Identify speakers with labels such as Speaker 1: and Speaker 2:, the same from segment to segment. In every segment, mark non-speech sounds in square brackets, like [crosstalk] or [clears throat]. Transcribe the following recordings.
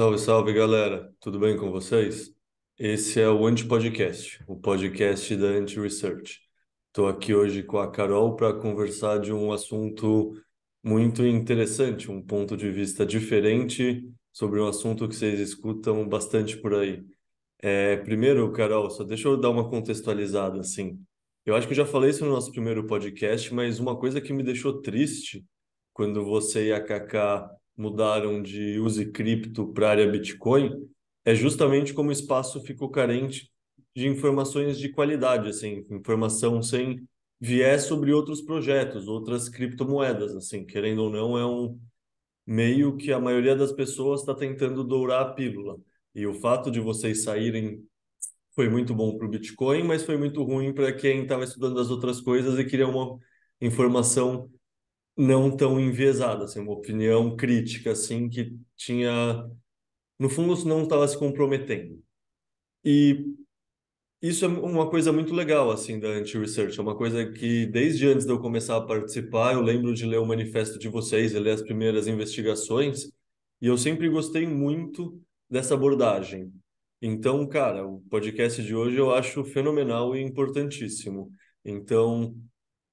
Speaker 1: Salve, salve galera, tudo bem com vocês? Esse é o Anti-Podcast, o podcast da Anti-Research. Estou aqui hoje com a Carol para conversar de um assunto muito interessante, um ponto de vista diferente sobre um assunto que vocês escutam bastante por aí. É, primeiro, Carol, só deixa eu dar uma contextualizada assim. Eu acho que já falei isso no nosso primeiro podcast, mas uma coisa que me deixou triste quando você e a Kaká mudaram de use cripto para a área Bitcoin é justamente como o espaço ficou carente de informações de qualidade, assim, informação sem viés sobre outros projetos, outras criptomoedas, assim, querendo ou não, é um meio que a maioria das pessoas está tentando dourar a pílula. E o fato de vocês saírem foi muito bom para o Bitcoin, mas foi muito ruim para quem estava estudando as outras coisas e queria uma informação não tão enviesada, assim, uma opinião crítica, assim, que tinha... No fundo, não estava se comprometendo. E isso é uma coisa muito legal, assim, da anti-research. É uma coisa que, desde antes de eu começar a participar, eu lembro de ler o manifesto de vocês e ler as primeiras investigações, e eu sempre gostei muito dessa abordagem. Então, cara, o podcast de hoje eu acho fenomenal e importantíssimo. Então,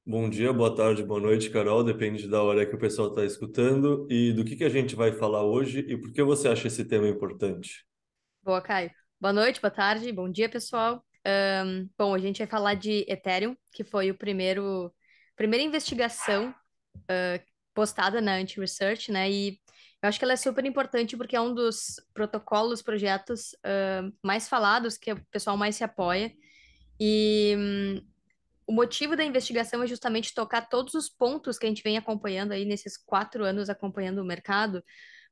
Speaker 1: Bom dia, boa tarde, boa noite, Carol. Depende da hora que o pessoal está escutando e do que, que a gente vai falar hoje e por que você acha esse tema importante.
Speaker 2: Boa, Caio. Boa noite, boa tarde, bom dia, pessoal. Um, bom, a gente vai falar de Ethereum, que foi o primeiro primeira investigação uh, postada na Anti-Research, né? E eu acho que ela é super importante porque é um dos protocolos, projetos uh, mais falados, que é o pessoal mais se apoia. E, hum, o motivo da investigação é justamente tocar todos os pontos que a gente vem acompanhando aí nesses quatro anos acompanhando o mercado,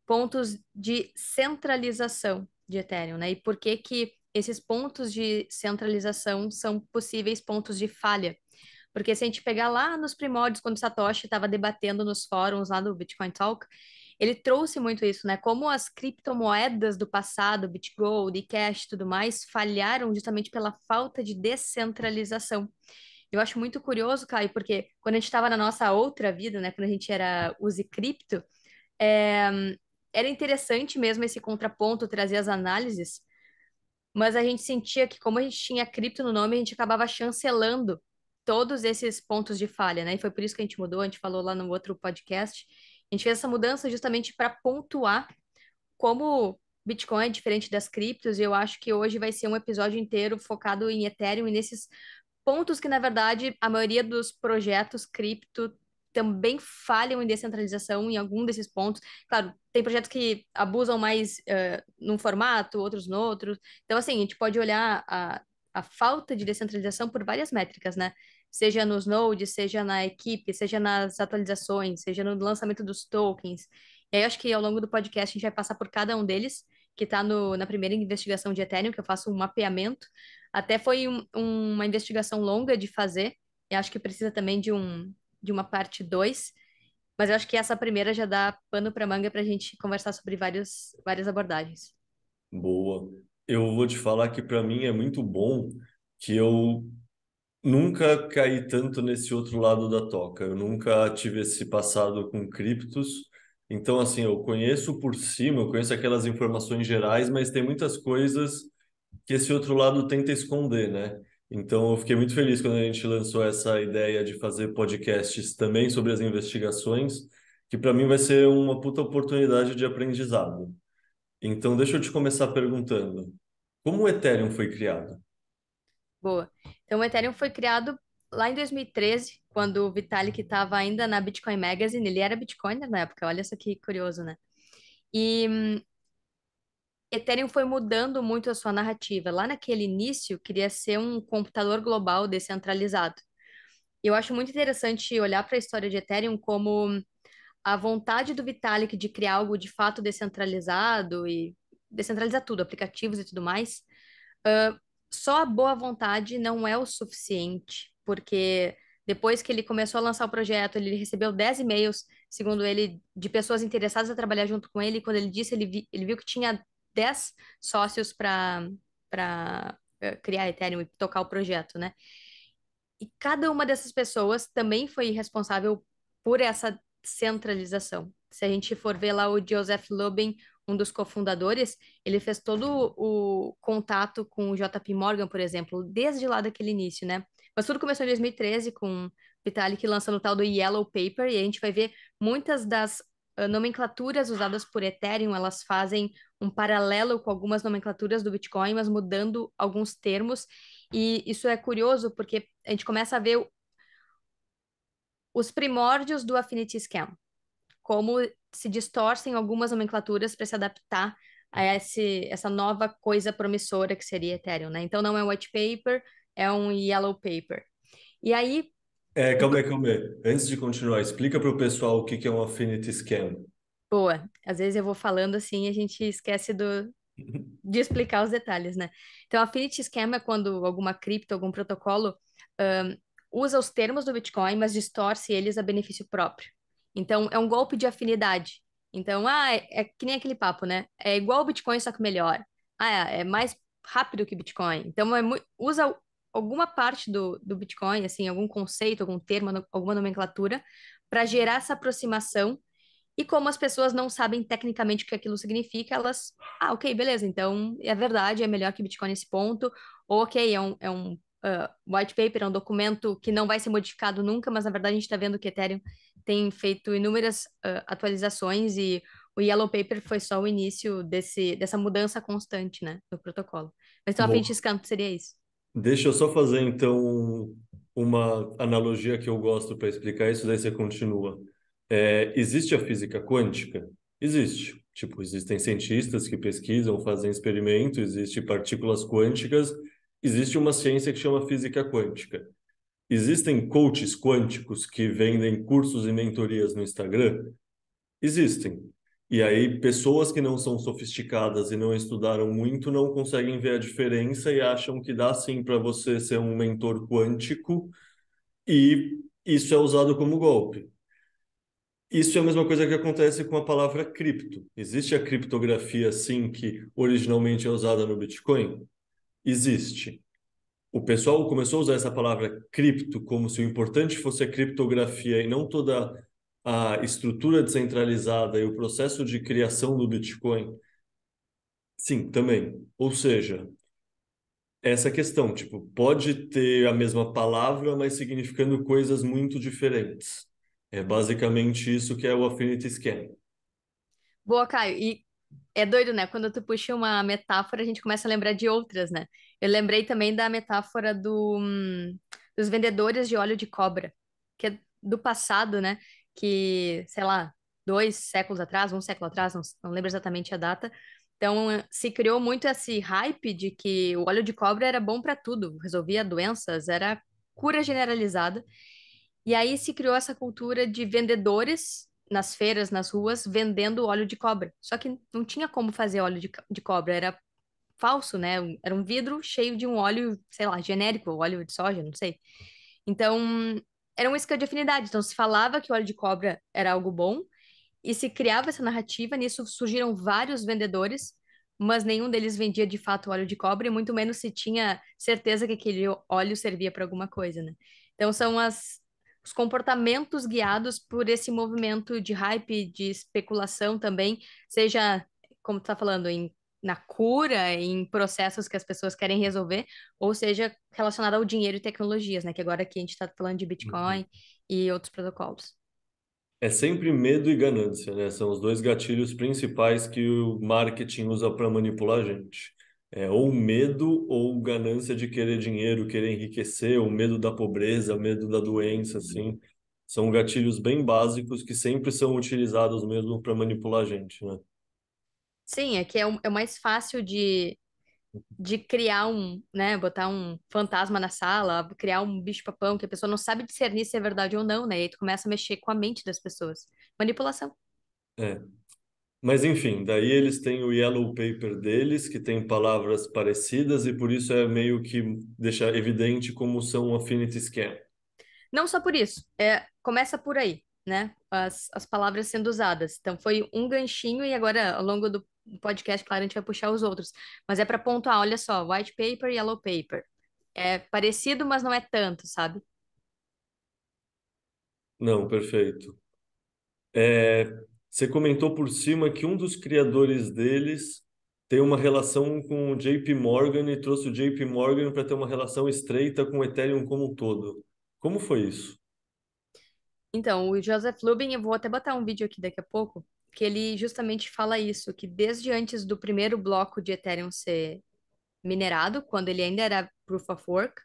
Speaker 2: pontos de centralização de Ethereum, né? E por que que esses pontos de centralização são possíveis pontos de falha? Porque se a gente pegar lá nos primórdios, quando Satoshi estava debatendo nos fóruns lá do Bitcoin Talk, ele trouxe muito isso, né? Como as criptomoedas do passado, BitGold, Cash e tudo mais, falharam justamente pela falta de descentralização. Eu acho muito curioso, Caio, porque quando a gente estava na nossa outra vida, né, quando a gente era use cripto, é, era interessante mesmo esse contraponto, trazer as análises, mas a gente sentia que como a gente tinha cripto no nome, a gente acabava chancelando todos esses pontos de falha, né? E foi por isso que a gente mudou, a gente falou lá no outro podcast, a gente fez essa mudança justamente para pontuar como Bitcoin é diferente das criptos, e eu acho que hoje vai ser um episódio inteiro focado em Ethereum e nesses pontos que, na verdade, a maioria dos projetos cripto também falham em descentralização em algum desses pontos. Claro, tem projetos que abusam mais uh, num formato, outros no outro. Então, assim, a gente pode olhar a, a falta de descentralização por várias métricas, né? Seja nos nodes, seja na equipe, seja nas atualizações, seja no lançamento dos tokens. E aí, acho que ao longo do podcast a gente vai passar por cada um deles que está na primeira investigação de Ethereum, que eu faço um mapeamento. Até foi um, uma investigação longa de fazer, e acho que precisa também de, um, de uma parte 2. Mas eu acho que essa primeira já dá pano para manga para a gente conversar sobre vários, várias abordagens.
Speaker 1: Boa. Eu vou te falar que para mim é muito bom que eu nunca caí tanto nesse outro lado da toca. Eu nunca tive esse passado com criptos então, assim, eu conheço por cima, eu conheço aquelas informações gerais, mas tem muitas coisas que esse outro lado tenta esconder, né? Então, eu fiquei muito feliz quando a gente lançou essa ideia de fazer podcasts também sobre as investigações, que para mim vai ser uma puta oportunidade de aprendizado. Então, deixa eu te começar perguntando: como o Ethereum foi criado?
Speaker 2: Boa. Então, o Ethereum foi criado lá em 2013, quando o Vitalik estava ainda na Bitcoin Magazine, ele era Bitcoiner na época, olha isso aqui curioso, né? E hum, Ethereum foi mudando muito a sua narrativa. Lá naquele início, queria ser um computador global descentralizado. Eu acho muito interessante olhar para a história de Ethereum como hum, a vontade do Vitalik de criar algo de fato descentralizado e descentralizar tudo, aplicativos e tudo mais. Uh, só a boa vontade não é o suficiente porque depois que ele começou a lançar o projeto, ele recebeu 10 e-mails, segundo ele, de pessoas interessadas a trabalhar junto com ele. Quando ele disse, ele, vi, ele viu que tinha 10 sócios para eh, criar Ethereum e tocar o projeto, né? E cada uma dessas pessoas também foi responsável por essa centralização. Se a gente for ver lá o Joseph Lubin, um dos cofundadores, ele fez todo o contato com o JP Morgan, por exemplo, desde lá daquele início, né? Mas tudo começou em 2013 com Vitalik lançando o tal do Yellow Paper, e a gente vai ver muitas das uh, nomenclaturas usadas por Ethereum, elas fazem um paralelo com algumas nomenclaturas do Bitcoin, mas mudando alguns termos. E isso é curioso porque a gente começa a ver os primórdios do Affinity Scam, como se distorcem algumas nomenclaturas para se adaptar a esse, essa nova coisa promissora que seria Ethereum, né? Então não é um white paper, é um yellow paper. E aí.
Speaker 1: É, calma aí, calma aí. Antes de continuar, explica para o pessoal o que, é um affinity
Speaker 2: scan. Boa. Às vezes eu vou falando assim e a gente esquece do, [laughs] de explicar os detalhes, né? Então, Affinity scheme é quando alguma cripto, algum protocolo um, usa os termos do Bitcoin, mas distorce eles a benefício próprio. Então, é um golpe de afinidade. Então, ah, é, é que nem aquele papo, né? É igual o Bitcoin, só que melhor. Ah, é, é mais rápido que o Bitcoin. Então, é, usa alguma parte do, do Bitcoin, assim, algum conceito, algum termo, alguma nomenclatura, para gerar essa aproximação. E como as pessoas não sabem tecnicamente o que aquilo significa, elas, ah, ok, beleza, então é verdade, é melhor que Bitcoin nesse ponto, ou ok, é um, é um uh, white paper, é um documento que não vai ser modificado nunca, mas na verdade a gente está vendo que Ethereum tem feito inúmeras uh, atualizações e o Yellow Paper foi só o início desse, dessa mudança constante, né, do protocolo. Mas então, Bom. a frente seria isso.
Speaker 1: Deixa eu só fazer então uma analogia que eu gosto para explicar isso, daí você continua. É, existe a física quântica? Existe. Tipo, existem cientistas que pesquisam, fazem experimentos, existem partículas quânticas, existe uma ciência que chama física quântica. Existem coaches quânticos que vendem cursos e mentorias no Instagram? Existem. E aí, pessoas que não são sofisticadas e não estudaram muito não conseguem ver a diferença e acham que dá sim para você ser um mentor quântico, e isso é usado como golpe. Isso é a mesma coisa que acontece com a palavra cripto. Existe a criptografia, sim, que originalmente é usada no Bitcoin? Existe. O pessoal começou a usar essa palavra cripto como se o importante fosse a criptografia e não toda a estrutura descentralizada e o processo de criação do Bitcoin? Sim, também. Ou seja, essa questão, tipo, pode ter a mesma palavra, mas significando coisas muito diferentes. É basicamente isso que é o Affinity Scan.
Speaker 2: Boa, Caio. E é doido, né? Quando tu puxa uma metáfora, a gente começa a lembrar de outras, né? Eu lembrei também da metáfora do, hum, dos vendedores de óleo de cobra, que é do passado, né? que, sei lá, dois séculos atrás, um século atrás, não, não lembro exatamente a data. Então, eh, se criou muito esse hype de que o óleo de cobra era bom para tudo, resolvia doenças, era cura generalizada. E aí se criou essa cultura de vendedores nas feiras, nas ruas, vendendo óleo de cobra. Só que não tinha como fazer óleo de, de cobra, era falso, né? Era um vidro cheio de um óleo, sei lá, genérico, óleo de soja, não sei. Então, era um escândalo de afinidade. Então, se falava que o óleo de cobra era algo bom e se criava essa narrativa. Nisso surgiram vários vendedores, mas nenhum deles vendia de fato óleo de cobra e muito menos se tinha certeza que aquele óleo servia para alguma coisa, né? Então, são as, os comportamentos guiados por esse movimento de hype, de especulação também, seja, como tu tá falando, em na cura, em processos que as pessoas querem resolver, ou seja, relacionada ao dinheiro e tecnologias, né? Que agora aqui a gente está falando de Bitcoin uhum. e outros protocolos.
Speaker 1: É sempre medo e ganância, né? São os dois gatilhos principais que o marketing usa para manipular a gente. É ou medo ou ganância de querer dinheiro, querer enriquecer, o medo da pobreza, o medo da doença, assim. Uhum. São gatilhos bem básicos que sempre são utilizados mesmo para manipular a gente, né?
Speaker 2: Sim, é que é, um, é mais fácil de, de criar um, né, botar um fantasma na sala, criar um bicho-papão que a pessoa não sabe discernir se é verdade ou não, né? E aí tu começa a mexer com a mente das pessoas. Manipulação.
Speaker 1: É. Mas enfim, daí eles têm o yellow paper deles, que tem palavras parecidas e por isso é meio que deixar evidente como são o affinity scan.
Speaker 2: Não só por isso, é, começa por aí, né? As, as palavras sendo usadas. Então foi um ganchinho e agora ao longo do um podcast, claro, a gente vai puxar os outros. Mas é para pontuar, olha só, white paper e yellow paper. É parecido, mas não é tanto, sabe?
Speaker 1: Não, perfeito. É, você comentou por cima que um dos criadores deles tem uma relação com o JP Morgan e trouxe o JP Morgan para ter uma relação estreita com o Ethereum como um todo. Como foi isso?
Speaker 2: Então, o Joseph Lubin, eu vou até botar um vídeo aqui daqui a pouco, que ele justamente fala isso, que desde antes do primeiro bloco de Ethereum ser minerado, quando ele ainda era Proof of Work,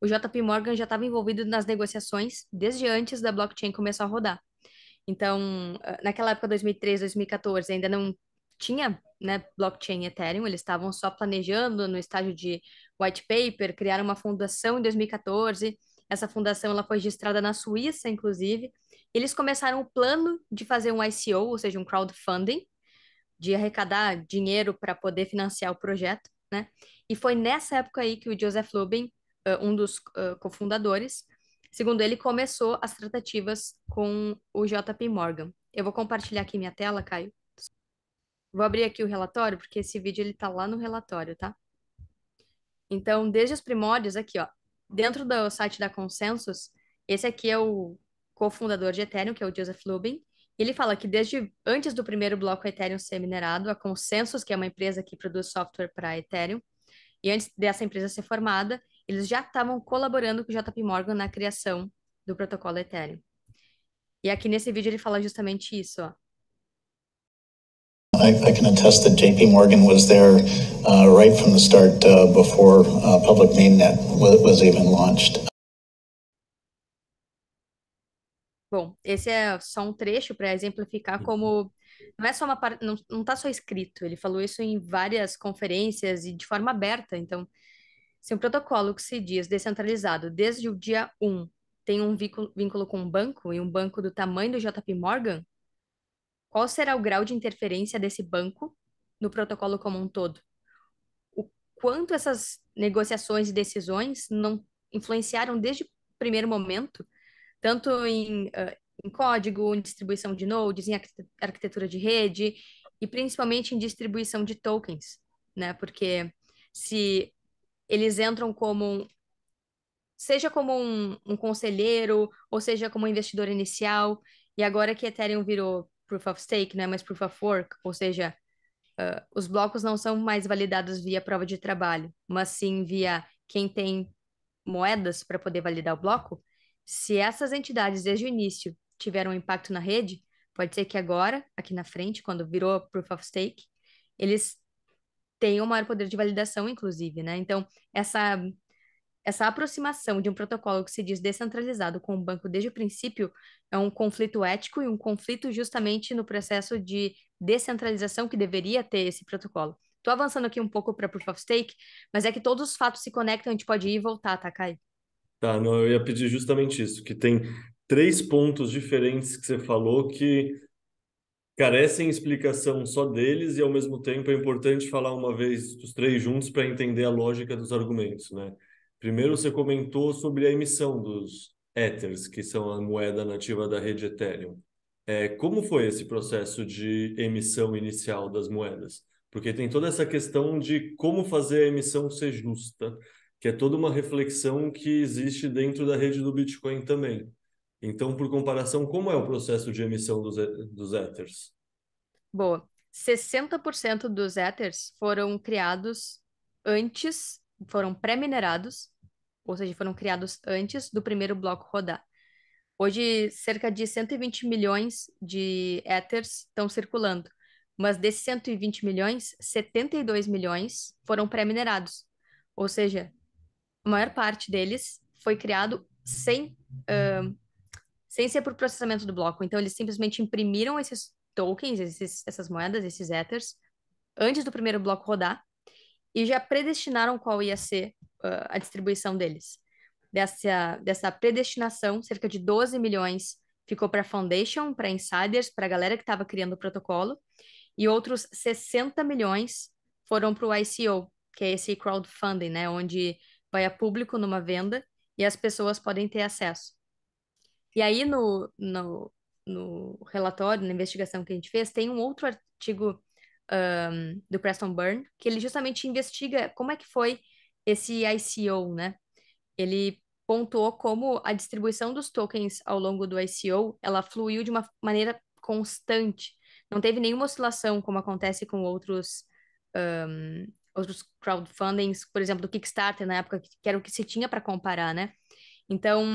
Speaker 2: o JP Morgan já estava envolvido nas negociações desde antes da blockchain começar a rodar. Então, ah, naquela época, 2003, 2014, ainda não tinha né, blockchain Ethereum, eles estavam só planejando no estágio de white paper, criaram uma fundação em 2014, essa fundação ela foi registrada na Suíça, inclusive. Eles começaram o plano de fazer um ICO, ou seja, um crowdfunding, de arrecadar dinheiro para poder financiar o projeto, né? E foi nessa época aí que o Joseph Lubin, eh, um dos eh, cofundadores, segundo ele, começou as tratativas com o JP Morgan. Eu vou compartilhar aqui minha tela, Caio. Vou abrir aqui o relatório, porque esse vídeo ele tá lá no relatório, tá? Então, desde os primórdios, aqui, ó, dentro do site da Consensus, esse aqui é o cofundador de Ethereum, que é o Joseph Lubin, ele fala que desde antes do primeiro bloco Ethereum ser minerado, a Consensus, que é uma empresa que produz software para Ethereum, e antes dessa empresa ser formada, eles já estavam colaborando com o JP Morgan na criação do protocolo Ethereum. E aqui nesse vídeo ele fala justamente isso, ó. I, I, can attest that JP Morgan was
Speaker 3: there uh, right from the start uh, before uh, public mainnet was, was even launched.
Speaker 2: Bom, esse é só um trecho para exemplificar como não é só uma par... não, não tá só escrito, ele falou isso em várias conferências e de forma aberta. Então, se um protocolo que se diz descentralizado desde o dia 1 tem um vínculo, vínculo com um banco e um banco do tamanho do JP Morgan, qual será o grau de interferência desse banco no protocolo como um todo? O quanto essas negociações e decisões não influenciaram desde o primeiro momento, tanto em, uh, em código, em distribuição de nodes, em arquitetura de rede e principalmente em distribuição de tokens, né? Porque se eles entram como seja como um, um, conselheiro ou seja como um investidor inicial e agora que Ethereum virou proof of stake, não é mais proof of work, ou seja, uh, os blocos não são mais validados via prova de trabalho, mas sim via quem tem moedas para poder validar o bloco. Se essas entidades desde o início tiveram um impacto na rede, pode ser que agora, aqui na frente, quando virou proof of stake, eles tenham maior poder de validação, inclusive, né? Então, essa essa aproximação de um protocolo que se diz descentralizado com o banco desde o princípio é um conflito ético e um conflito justamente no processo de descentralização que deveria ter esse protocolo. Estou avançando aqui um pouco para Proof of Stake, mas é que todos os fatos se conectam, a gente pode ir e voltar, tá, Kai?
Speaker 1: Tá, não, eu ia pedir justamente isso, que tem três pontos diferentes que você falou que carecem explicação só deles e ao mesmo tempo é importante falar uma vez dos três juntos para entender a lógica dos argumentos, né? Primeiro, você comentou sobre a emissão dos Ethers, que são a moeda nativa da rede Ethereum. É, como foi esse processo de emissão inicial das moedas? Porque tem toda essa questão de como fazer a emissão ser justa, que é toda uma reflexão que existe dentro da rede do Bitcoin também. Então, por comparação, como é o processo de emissão dos, dos
Speaker 2: Ethers? Boa. 60% dos Ethers foram criados antes foram pré-minerados, ou seja, foram criados antes do primeiro bloco rodar. Hoje, cerca de 120 milhões de ethers estão circulando, mas desses 120 milhões, 72 milhões foram pré-minerados, ou seja, a maior parte deles foi criado sem, uh, sem ser por processamento do bloco. Então, eles simplesmente imprimiram esses tokens, esses, essas moedas, esses ethers, antes do primeiro bloco rodar, e já predestinaram qual ia ser uh, a distribuição deles. Dessa, dessa predestinação, cerca de 12 milhões ficou para Foundation, para insiders, para a galera que estava criando o protocolo, e outros 60 milhões foram para o ICO, que é esse crowdfunding, né, onde vai a público numa venda e as pessoas podem ter acesso. E aí no, no, no relatório, na investigação que a gente fez, tem um outro artigo um, do Preston Burn, que ele justamente investiga como é que foi esse ICO, né? Ele pontuou como a distribuição dos tokens ao longo do ICO, ela fluiu de uma maneira constante. Não teve nenhuma oscilação, como acontece com outros, um, outros crowdfundings, por exemplo, do Kickstarter, na época, que era o que se tinha para comparar, né? Então,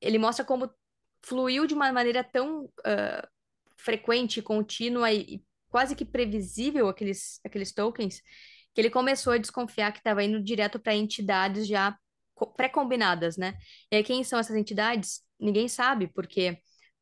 Speaker 2: ele mostra como fluiu de uma maneira tão uh, frequente, contínua e quase que previsível aqueles, aqueles tokens, que ele começou a desconfiar que estava indo direto para entidades já pré-combinadas, né? E aí, quem são essas entidades? Ninguém sabe, porque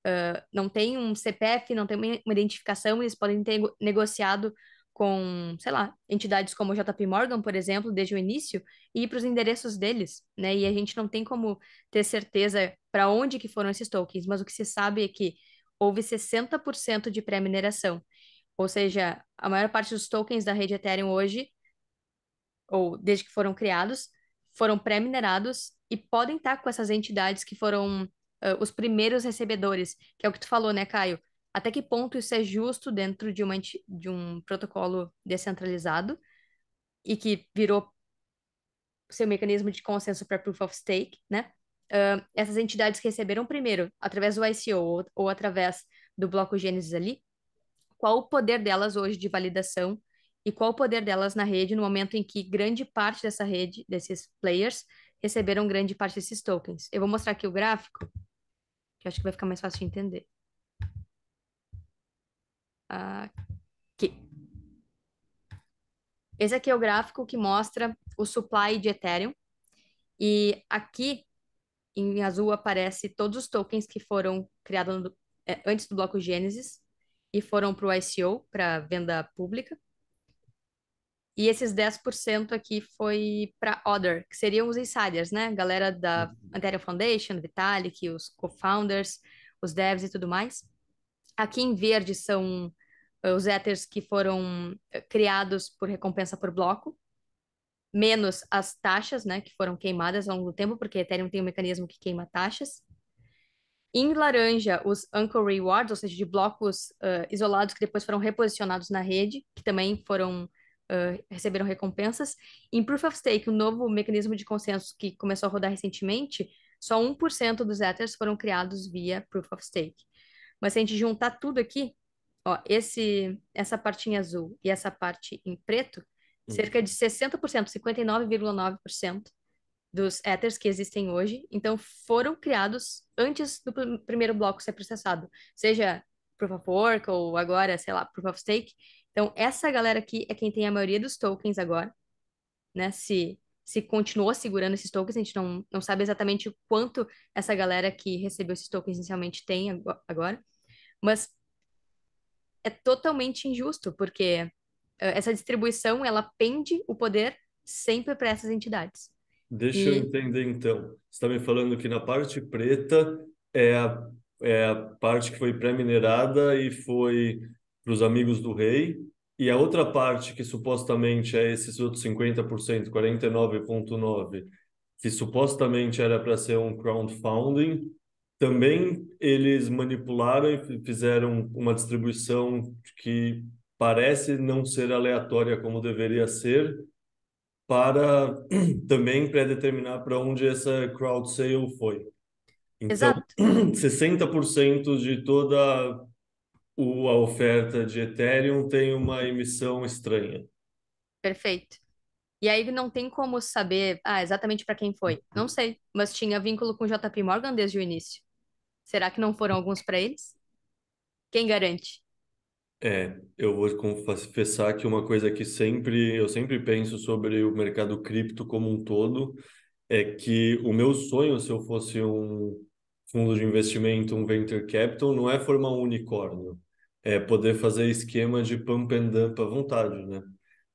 Speaker 2: uh, não tem um CPF, não tem uma identificação, eles podem ter negociado com, sei lá, entidades como JP Morgan, por exemplo, desde o início, e ir para os endereços deles, né? E a gente não tem como ter certeza para onde que foram esses tokens, mas o que se sabe é que houve 60% de pré-mineração. Ou seja, a maior parte dos tokens da rede Ethereum hoje, ou desde que foram criados, foram pré-minerados e podem estar com essas entidades que foram uh, os primeiros recebedores, que é o que tu falou, né, Caio? Até que ponto isso é justo dentro de, uma, de um protocolo descentralizado e que virou seu mecanismo de consenso para proof of stake, né? Uh, essas entidades que receberam primeiro, através do ICO ou, ou através do bloco Gênesis ali, qual o poder delas hoje de validação e qual o poder delas na rede no momento em que grande parte dessa rede, desses players, receberam grande parte desses tokens. Eu vou mostrar aqui o gráfico, que acho que vai ficar mais fácil de entender. Aqui. Esse aqui é o gráfico que mostra o supply de Ethereum. E aqui, em azul, aparece todos os tokens que foram criados é, antes do bloco Gênesis e foram para o ICO, para venda pública. E esses 10% aqui foi para Other, que seriam os insiders, né? Galera da Ethereum Foundation, Vitalik, os co-founders, os devs e tudo mais. Aqui em verde são eh, os Ethers que foram eh, criados por recompensa por bloco, menos as taxas, né? Que foram queimadas ao longo do tempo, porque Ethereum tem um mecanismo que queima taxas. Em laranja, os Uncle Rewards, ou seja, de blocos uh, isolados que depois foram reposicionados na rede, que também foram uh, receberam recompensas. Em Proof of Stake, o um novo mecanismo de consenso que começou a rodar recentemente, só 1% dos Ethers foram criados via Proof of Stake. Mas se a gente juntar tudo aqui, ó, esse, essa em azul e essa parte em preto, uhum. cerca de 60%, 59,9% dos ethers que existem hoje, então foram criados antes do pr primeiro bloco ser processado, seja Proof of Work ou agora, sei lá, Proof of Stake. Então, essa galera aqui é quem tem a maioria dos tokens agora, né? Se, se continuou segurando esses tokens, a gente não, não sabe exatamente o quanto essa galera que recebeu esses tokens inicialmente tem agora, mas é totalmente injusto, porque eh, essa distribuição, ela pende o poder sempre para essas entidades.
Speaker 1: Deixa e... eu entender então. Você está me falando que na parte preta é a, é a parte que foi pré-minerada e foi para os amigos do rei, e a outra parte, que supostamente é esses outros 50%, 49,9%, que supostamente era para ser um crowdfunding, também eles manipularam e fizeram uma distribuição que parece não ser aleatória como deveria ser, para [clears throat] também pré-determinar para onde essa crowd sale foi. Então, Exato. 60% [clears throat] de toda a oferta de Ethereum tem uma emissão estranha.
Speaker 2: Perfeito. E aí não tem como saber ah, exatamente para quem foi. Não sei, mas tinha vínculo com JP Morgan desde o início. Será que não foram alguns para eles? Quem garante?
Speaker 1: É, eu vou confessar que uma coisa que sempre eu sempre penso sobre o mercado cripto como um todo é que o meu sonho, se eu fosse um fundo de investimento, um venture capital, não é formar um unicórnio, é poder fazer esquema de pump and dump à vontade, né?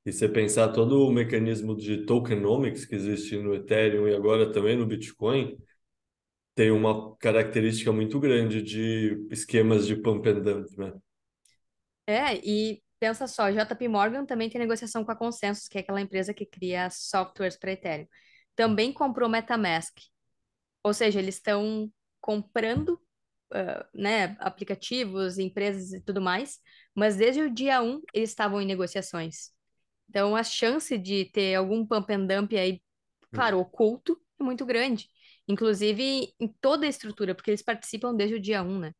Speaker 1: E você pensar todo o mecanismo de tokenomics que existe no Ethereum e agora também no Bitcoin, tem uma característica muito grande de esquemas de pump and dump, né?
Speaker 2: É, e pensa só, JP Morgan também tem negociação com a Consensus, que é aquela empresa que cria softwares para Ethereum. Também comprou MetaMask. Ou seja, eles estão comprando uh, né, aplicativos, empresas e tudo mais, mas desde o dia 1 eles estavam em negociações. Então a chance de ter algum pump and dump aí, claro, hum. oculto, é muito grande. Inclusive em toda a estrutura, porque eles participam desde o dia 1, né?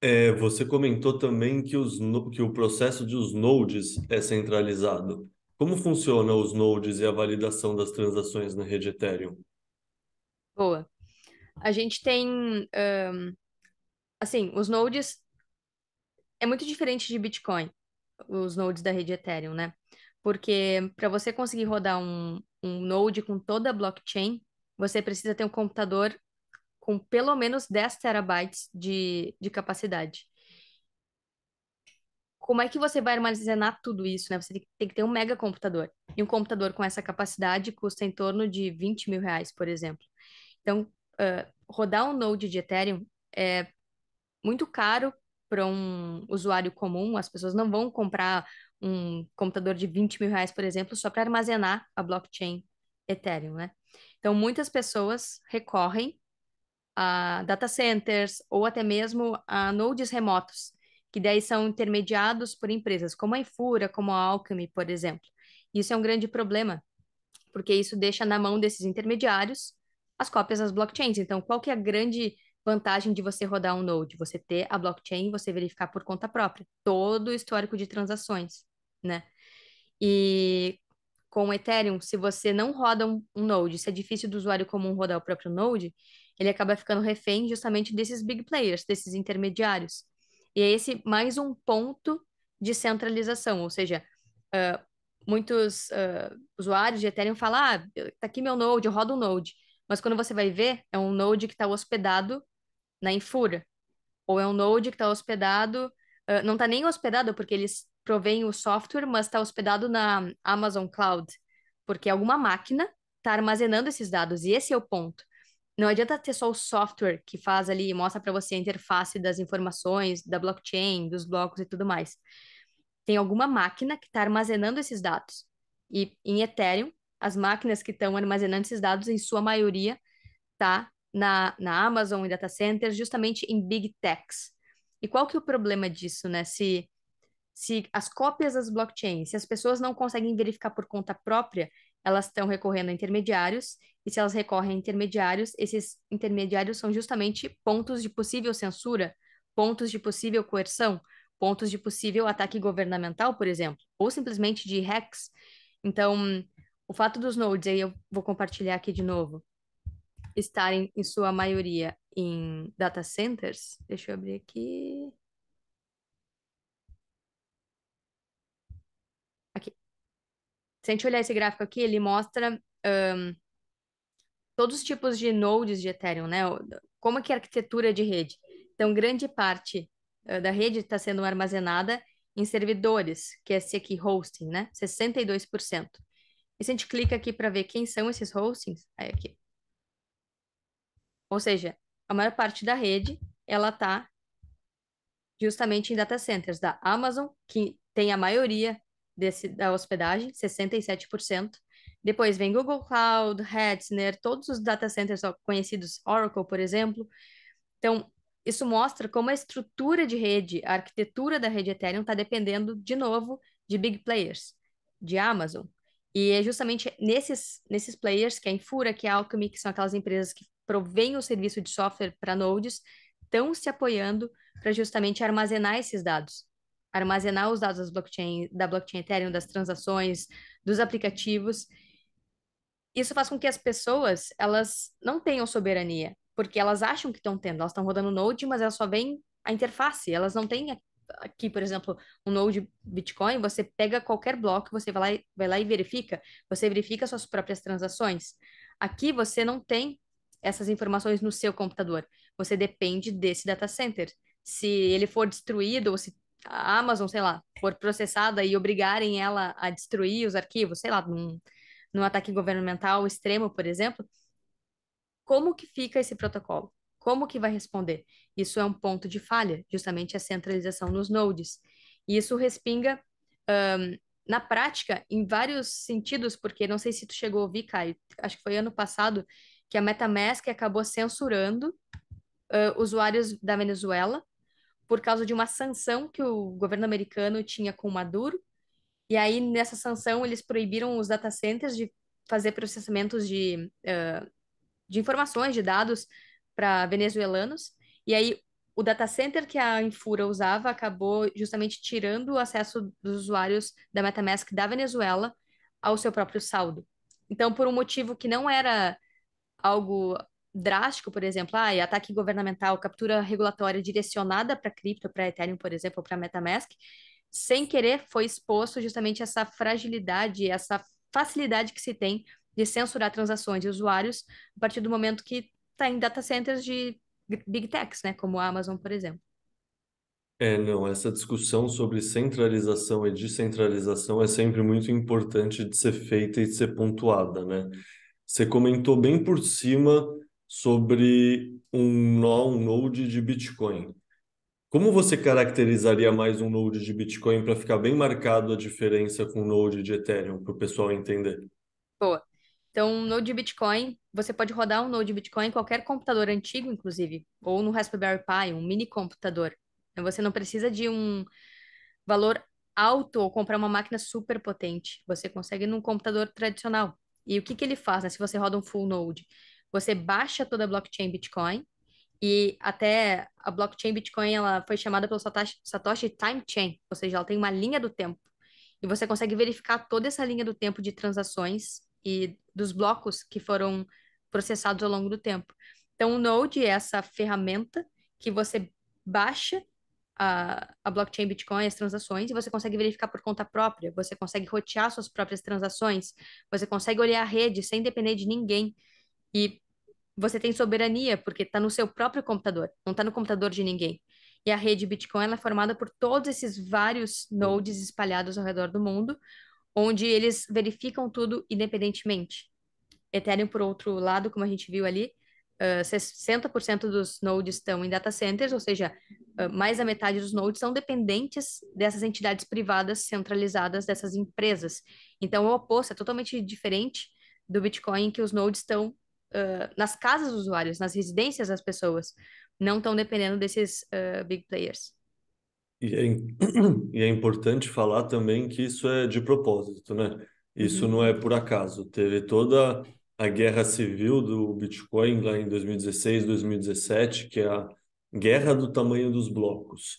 Speaker 1: É, você comentou também que, os, que o processo de os nodes é centralizado. Como funciona os nodes e a validação das transações na rede Ethereum?
Speaker 2: Boa. A gente tem, um, assim, os nodes é muito diferente de Bitcoin, os nodes da rede Ethereum, né? Porque para você conseguir rodar um, um node com toda a blockchain, você precisa ter um computador com pelo menos 10 terabytes de, de capacidade. Como é que você vai armazenar tudo isso, né? Você tem que ter um mega computador. E um computador com essa capacidade custa em torno de 20 mil reais, por exemplo. Então, uh, rodar um node de Ethereum é muito caro para um usuário comum. As pessoas não vão comprar um computador de 20 mil reais, por exemplo, só para armazenar a blockchain Ethereum, né? Então, muitas pessoas recorrem a data centers ou até mesmo a nodes remotos, que daí são intermediados por empresas como a Infura, como a Alchemy, por exemplo. Isso é um grande problema, porque isso deixa na mão desses intermediários as cópias das blockchains. Então, qual que é a grande vantagem de você rodar um node? Você ter a blockchain e você verificar por conta própria todo o histórico de transações, né? E com o Ethereum, se você não roda um, um node, se é difícil do usuário comum rodar o próprio node, ele acaba ficando refém justamente desses big players, desses intermediários. E é esse mais um ponto de centralização, ou seja, uh, muitos uh, usuários de Ethereum falam, ah, tá aqui meu node, eu rodo um node. Mas quando você vai ver, é um node que está hospedado na Infura, ou é um node que está hospedado, uh, não está nem hospedado porque eles provêm o software, mas está hospedado na Amazon Cloud, porque alguma máquina está armazenando esses dados, e esse é o ponto não adianta ter só o software que faz ali, mostra para você a interface das informações, da blockchain, dos blocos e tudo mais. Tem alguma máquina que está armazenando esses dados. E em Ethereum, as máquinas que estão armazenando esses dados, em sua maioria, tá na, na Amazon e data centers, justamente em big techs. E qual que é o problema disso, né? Se, se as cópias das blockchains, se as pessoas não conseguem verificar por conta própria, elas estão recorrendo a intermediários, e se elas recorrem a intermediários, esses intermediários são justamente pontos de possível censura, pontos de possível coerção, pontos de possível ataque governamental, por exemplo, ou simplesmente de hacks. Então, o fato dos nodes, aí eu vou compartilhar aqui de novo, estarem em sua maioria em data centers, deixa eu abrir aqui. Se a gente olhar esse gráfico aqui, ele mostra um, todos os tipos de nodes de Ethereum, né? Como é que é a arquitetura de rede? Então, grande parte uh, da rede está sendo armazenada em servidores, que é esse aqui, hosting, né? 62%. E se a gente clica aqui para ver quem são esses hostings, aí aqui. Ou seja, a maior parte da rede, ela está justamente em data centers da Amazon, que tem a maioria desse, da hospedagem, 67%. Depois vem Google Cloud, Hetzner, todos os data centers conhecidos, Oracle, por exemplo. Então, isso mostra como a estrutura de rede, a arquitetura da rede Ethereum está dependendo, de novo, de big players, de Amazon. E é justamente nesses, nesses players que a Infura, que a Alchemy, que são aquelas empresas que provêm o serviço de software para nodes, estão se apoiando para justamente armazenar esses dados armazenar os dados blockchain, da blockchain Ethereum, das transações, dos aplicativos. Isso faz com que as pessoas elas não tenham soberania, porque elas acham que estão tendo, elas estão rodando Node, mas elas só veem a interface, elas não têm aqui, por exemplo, um Node Bitcoin, você pega qualquer bloco, você vai lá, vai lá e verifica, você verifica suas próprias transações. Aqui você não tem essas informações no seu computador, você depende desse data center. Se ele for destruído ou se a Amazon, sei lá, for processada e obrigarem ela a destruir os arquivos, sei lá, num, num ataque governamental extremo, por exemplo, como que fica esse protocolo? Como que vai responder? Isso é um ponto de falha, justamente a centralização nos nodes. E isso respinga um, na prática em vários sentidos, porque não sei se tu chegou a ouvir, Caio, acho que foi ano passado, que a MetaMask acabou censurando uh, usuários da Venezuela por causa de uma sanção que o governo americano tinha com Maduro. E aí, nessa sanção, eles proibiram os data centers de fazer processamentos de, uh, de informações, de dados para venezuelanos. E aí, o data center que a Infura usava acabou justamente tirando o acesso dos usuários da MetaMask da Venezuela ao seu próprio saldo. Então, por um motivo que não era algo drástico, por exemplo, ah, ataque governamental, captura regulatória direcionada para cripto, para Ethereum, por exemplo, para MetaMask, sem querer foi exposto justamente essa fragilidade, essa facilidade que se tem de censurar transações de usuários a partir do momento que está em data centers de big techs, né, como a Amazon, por exemplo.
Speaker 1: É, não, essa discussão sobre centralização e descentralização é sempre muito importante de ser feita e de ser pontuada, né? Você comentou bem por cima sobre um nó, um node de Bitcoin. Como você caracterizaria mais um node de Bitcoin para ficar bem marcado a diferença com o node de Ethereum, para o pessoal entender?
Speaker 2: Boa. Então, um node de Bitcoin, você pode rodar um node de Bitcoin em qualquer computador antigo, inclusive, ou no Raspberry Pi, um mini computador. Então, você não precisa de um valor alto ou comprar uma máquina super potente. Você consegue num computador tradicional. E o que, que ele faz, né? Se você roda um full node, você baixa toda a blockchain Bitcoin e até a blockchain Bitcoin ela foi chamada pelo Satoshi, Satoshi Time Chain, ou seja, ela tem uma linha do tempo. E você consegue verificar toda essa linha do tempo de transações e dos blocos que foram processados ao longo do tempo. Então, o Node é essa ferramenta que você baixa a, a blockchain Bitcoin, as transações, e você consegue verificar por conta própria, você consegue rotear suas próprias transações, você consegue olhar a rede sem depender de ninguém, e você tem soberania, porque está no seu próprio computador, não está no computador de ninguém. E a rede Bitcoin é formada por todos esses vários nodes espalhados ao redor do mundo, onde eles verificam tudo independentemente. Ethereum, por outro lado, como a gente viu ali, uh, 60% dos nodes estão em data centers, ou seja, uh, mais da metade dos nodes são dependentes dessas entidades privadas centralizadas dessas empresas. Então, o oposto é totalmente diferente do Bitcoin, que os nodes estão nas casas dos usuários, nas residências das pessoas, não estão dependendo desses uh, big players.
Speaker 1: E é, [clears throat] e é, importante falar também que isso é de propósito, né? Isso uhum. não é por acaso. Teve toda a guerra civil do Bitcoin lá em 2016, 2017, que é a guerra do tamanho dos blocos.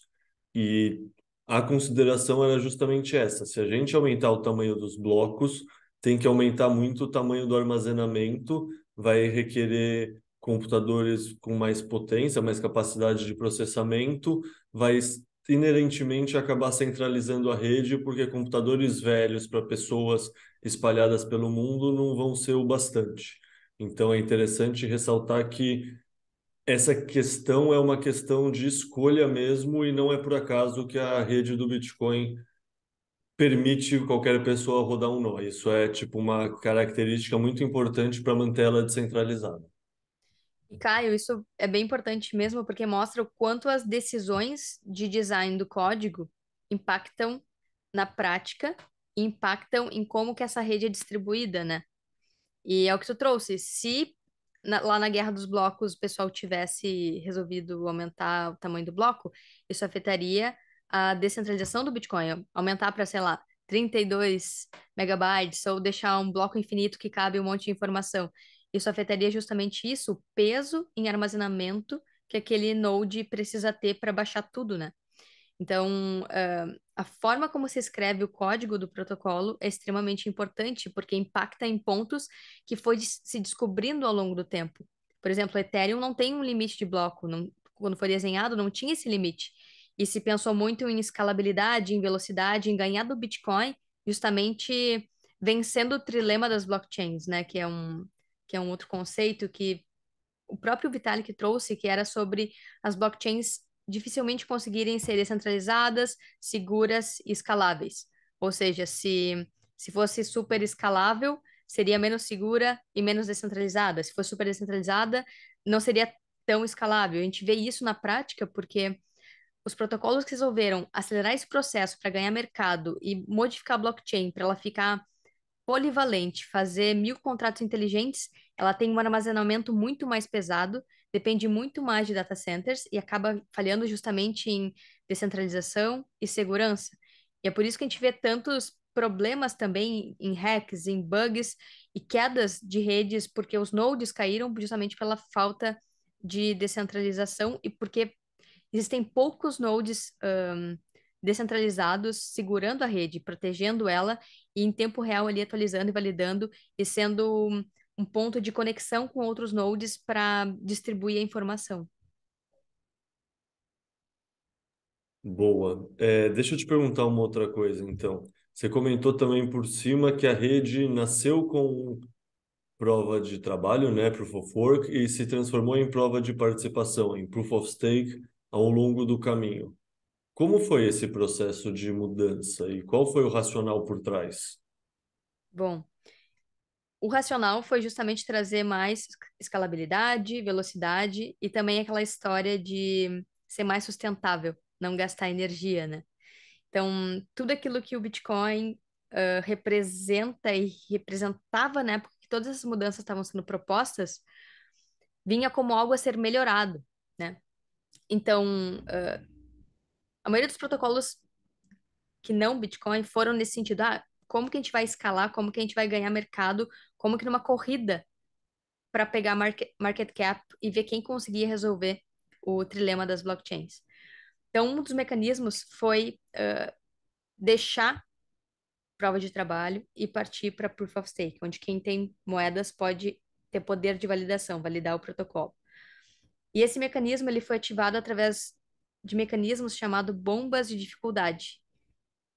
Speaker 1: E a consideração era justamente essa: se a gente aumentar o tamanho dos blocos, tem que aumentar muito o tamanho do armazenamento vai requerer computadores com mais potência, mais capacidade de processamento, vai inerentemente acabar centralizando a rede, porque computadores velhos para pessoas espalhadas pelo mundo não vão ser o bastante. Então é interessante ressaltar que essa questão é uma questão de escolha mesmo e não é por acaso que a rede do Bitcoin permite qualquer pessoa rodar um nó. Isso é tipo uma característica muito importante para manter ela descentralizada.
Speaker 2: E Caio, isso é bem importante mesmo porque mostra o quanto as decisões de design do código impactam na prática impactam em como que essa rede é distribuída, né? E é o que tu trouxe. Se na, lá na Guerra dos Blocos o pessoal tivesse resolvido aumentar o tamanho do bloco, isso afetaria a descentralização do Bitcoin, aumentar para, sei lá, 32 megabytes ou deixar um bloco infinito que cabe um monte de informação. Isso afetaria justamente isso, o peso em armazenamento que aquele node precisa ter para baixar tudo, né? Então, uh, a forma como se escreve o código do protocolo é extremamente importante, porque impacta em pontos que foi se descobrindo ao longo do tempo. Por exemplo, o Ethereum não tem um limite de bloco. Não, quando foi desenhado, não tinha esse limite e se pensou muito em escalabilidade, em velocidade, em ganhar do Bitcoin, justamente vencendo o trilema das blockchains, né? Que é um, que é um outro conceito que o próprio Vitalik trouxe, que era sobre as blockchains dificilmente conseguirem ser descentralizadas, seguras e escaláveis. Ou seja, se, se fosse super escalável, seria menos segura e menos descentralizada. Se fosse super descentralizada, não seria tão escalável. A gente vê isso na prática porque os protocolos que resolveram acelerar esse processo para ganhar mercado e modificar a blockchain para ela ficar polivalente, fazer mil contratos inteligentes, ela tem um armazenamento muito mais pesado, depende muito mais de data centers e acaba falhando justamente em descentralização e segurança. E é por isso que a gente vê tantos problemas também em hacks, em bugs e quedas de redes, porque os nodes caíram justamente pela falta de descentralização e porque Existem poucos nodes um, descentralizados segurando a rede, protegendo ela e em tempo real ali atualizando e validando e sendo um ponto de conexão com outros nodes para distribuir a informação.
Speaker 1: Boa. É, deixa eu te perguntar uma outra coisa, então. Você comentou também por cima que a rede nasceu com prova de trabalho, né, Proof of Work, e se transformou em prova de participação, em Proof of Stake, ao longo do caminho. Como foi esse processo de mudança e qual foi o racional por trás?
Speaker 2: Bom, o racional foi justamente trazer mais escalabilidade, velocidade e também aquela história de ser mais sustentável, não gastar energia, né? Então, tudo aquilo que o Bitcoin uh, representa e representava na né, época que todas as mudanças estavam sendo propostas, vinha como algo a ser melhorado, né? Então, uh, a maioria dos protocolos que não Bitcoin foram nesse sentido, ah, como que a gente vai escalar, como que a gente vai ganhar mercado, como que numa corrida para pegar market, market cap e ver quem conseguia resolver o trilema das blockchains. Então, um dos mecanismos foi uh, deixar prova de trabalho e partir para proof of stake, onde quem tem moedas pode ter poder de validação, validar o protocolo. E esse mecanismo ele foi ativado através de mecanismos chamados bombas de dificuldade.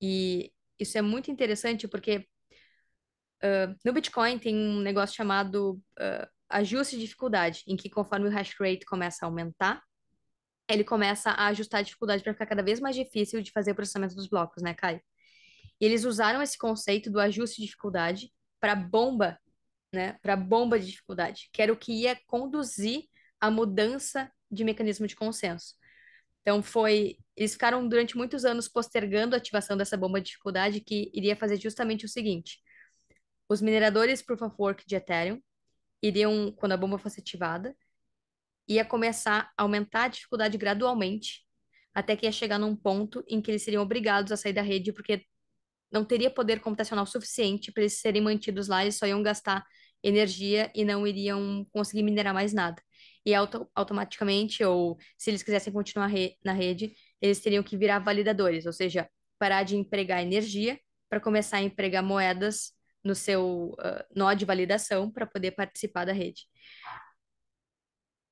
Speaker 2: E isso é muito interessante porque uh, no Bitcoin tem um negócio chamado uh, ajuste de dificuldade, em que conforme o hash rate começa a aumentar, ele começa a ajustar a dificuldade para ficar cada vez mais difícil de fazer o processamento dos blocos, né, Caio? E eles usaram esse conceito do ajuste de dificuldade para bomba, né, para bomba de dificuldade, que era o que ia conduzir a mudança de mecanismo de consenso. Então foi, eles ficaram durante muitos anos postergando a ativação dessa bomba de dificuldade que iria fazer justamente o seguinte: os mineradores Proof of Work de Ethereum iriam, quando a bomba fosse ativada, ia começar a aumentar a dificuldade gradualmente, até que ia chegar num ponto em que eles seriam obrigados a sair da rede porque não teria poder computacional suficiente para eles serem mantidos lá, eles só iam gastar energia e não iriam conseguir minerar mais nada e auto automaticamente, ou se eles quisessem continuar re na rede, eles teriam que virar validadores, ou seja, parar de empregar energia para começar a empregar moedas no seu uh, nó de validação para poder participar da rede.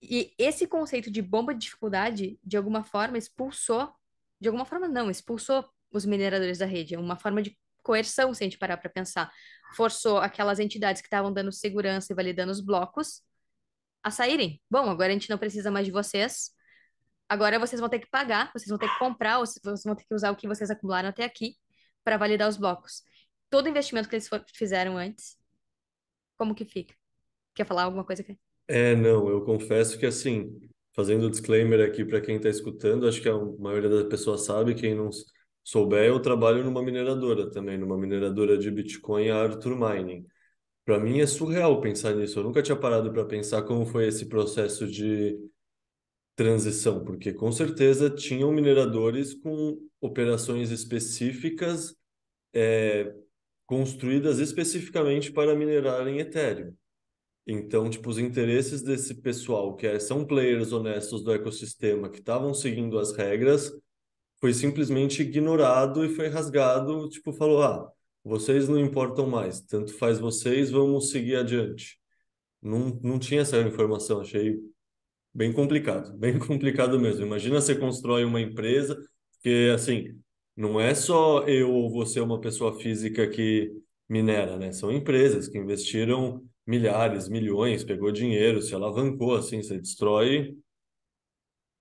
Speaker 2: E esse conceito de bomba de dificuldade, de alguma forma, expulsou, de alguma forma não, expulsou os mineradores da rede. É uma forma de coerção, se a gente parar para pensar. Forçou aquelas entidades que estavam dando segurança e validando os blocos a saírem. Bom, agora a gente não precisa mais de vocês. Agora vocês vão ter que pagar, vocês vão ter que comprar, vocês vão ter que usar o que vocês acumularam até aqui para validar os blocos. Todo investimento que eles for, fizeram antes, como que fica? Quer falar alguma coisa? Aqui?
Speaker 1: É, não, eu confesso que assim, fazendo o disclaimer aqui para quem está escutando, acho que a maioria das pessoas sabe, quem não souber, eu trabalho numa mineradora também, numa mineradora de Bitcoin, Arthur Mining. Para mim é surreal pensar nisso. Eu nunca tinha parado para pensar como foi esse processo de transição, porque com certeza tinham mineradores com operações específicas é, construídas especificamente para minerar em Ethereum. Então, tipo, os interesses desse pessoal, que é, são players honestos do ecossistema, que estavam seguindo as regras, foi simplesmente ignorado e foi rasgado, tipo, falou, ah, vocês não importam mais, tanto faz vocês, vamos seguir adiante. Não, não tinha essa informação, achei bem complicado, [laughs] bem complicado mesmo. Imagina você constrói uma empresa, porque assim, não é só eu ou você, é uma pessoa física que minera, né? São empresas que investiram milhares, milhões, pegou dinheiro, se alavancou assim, você destrói.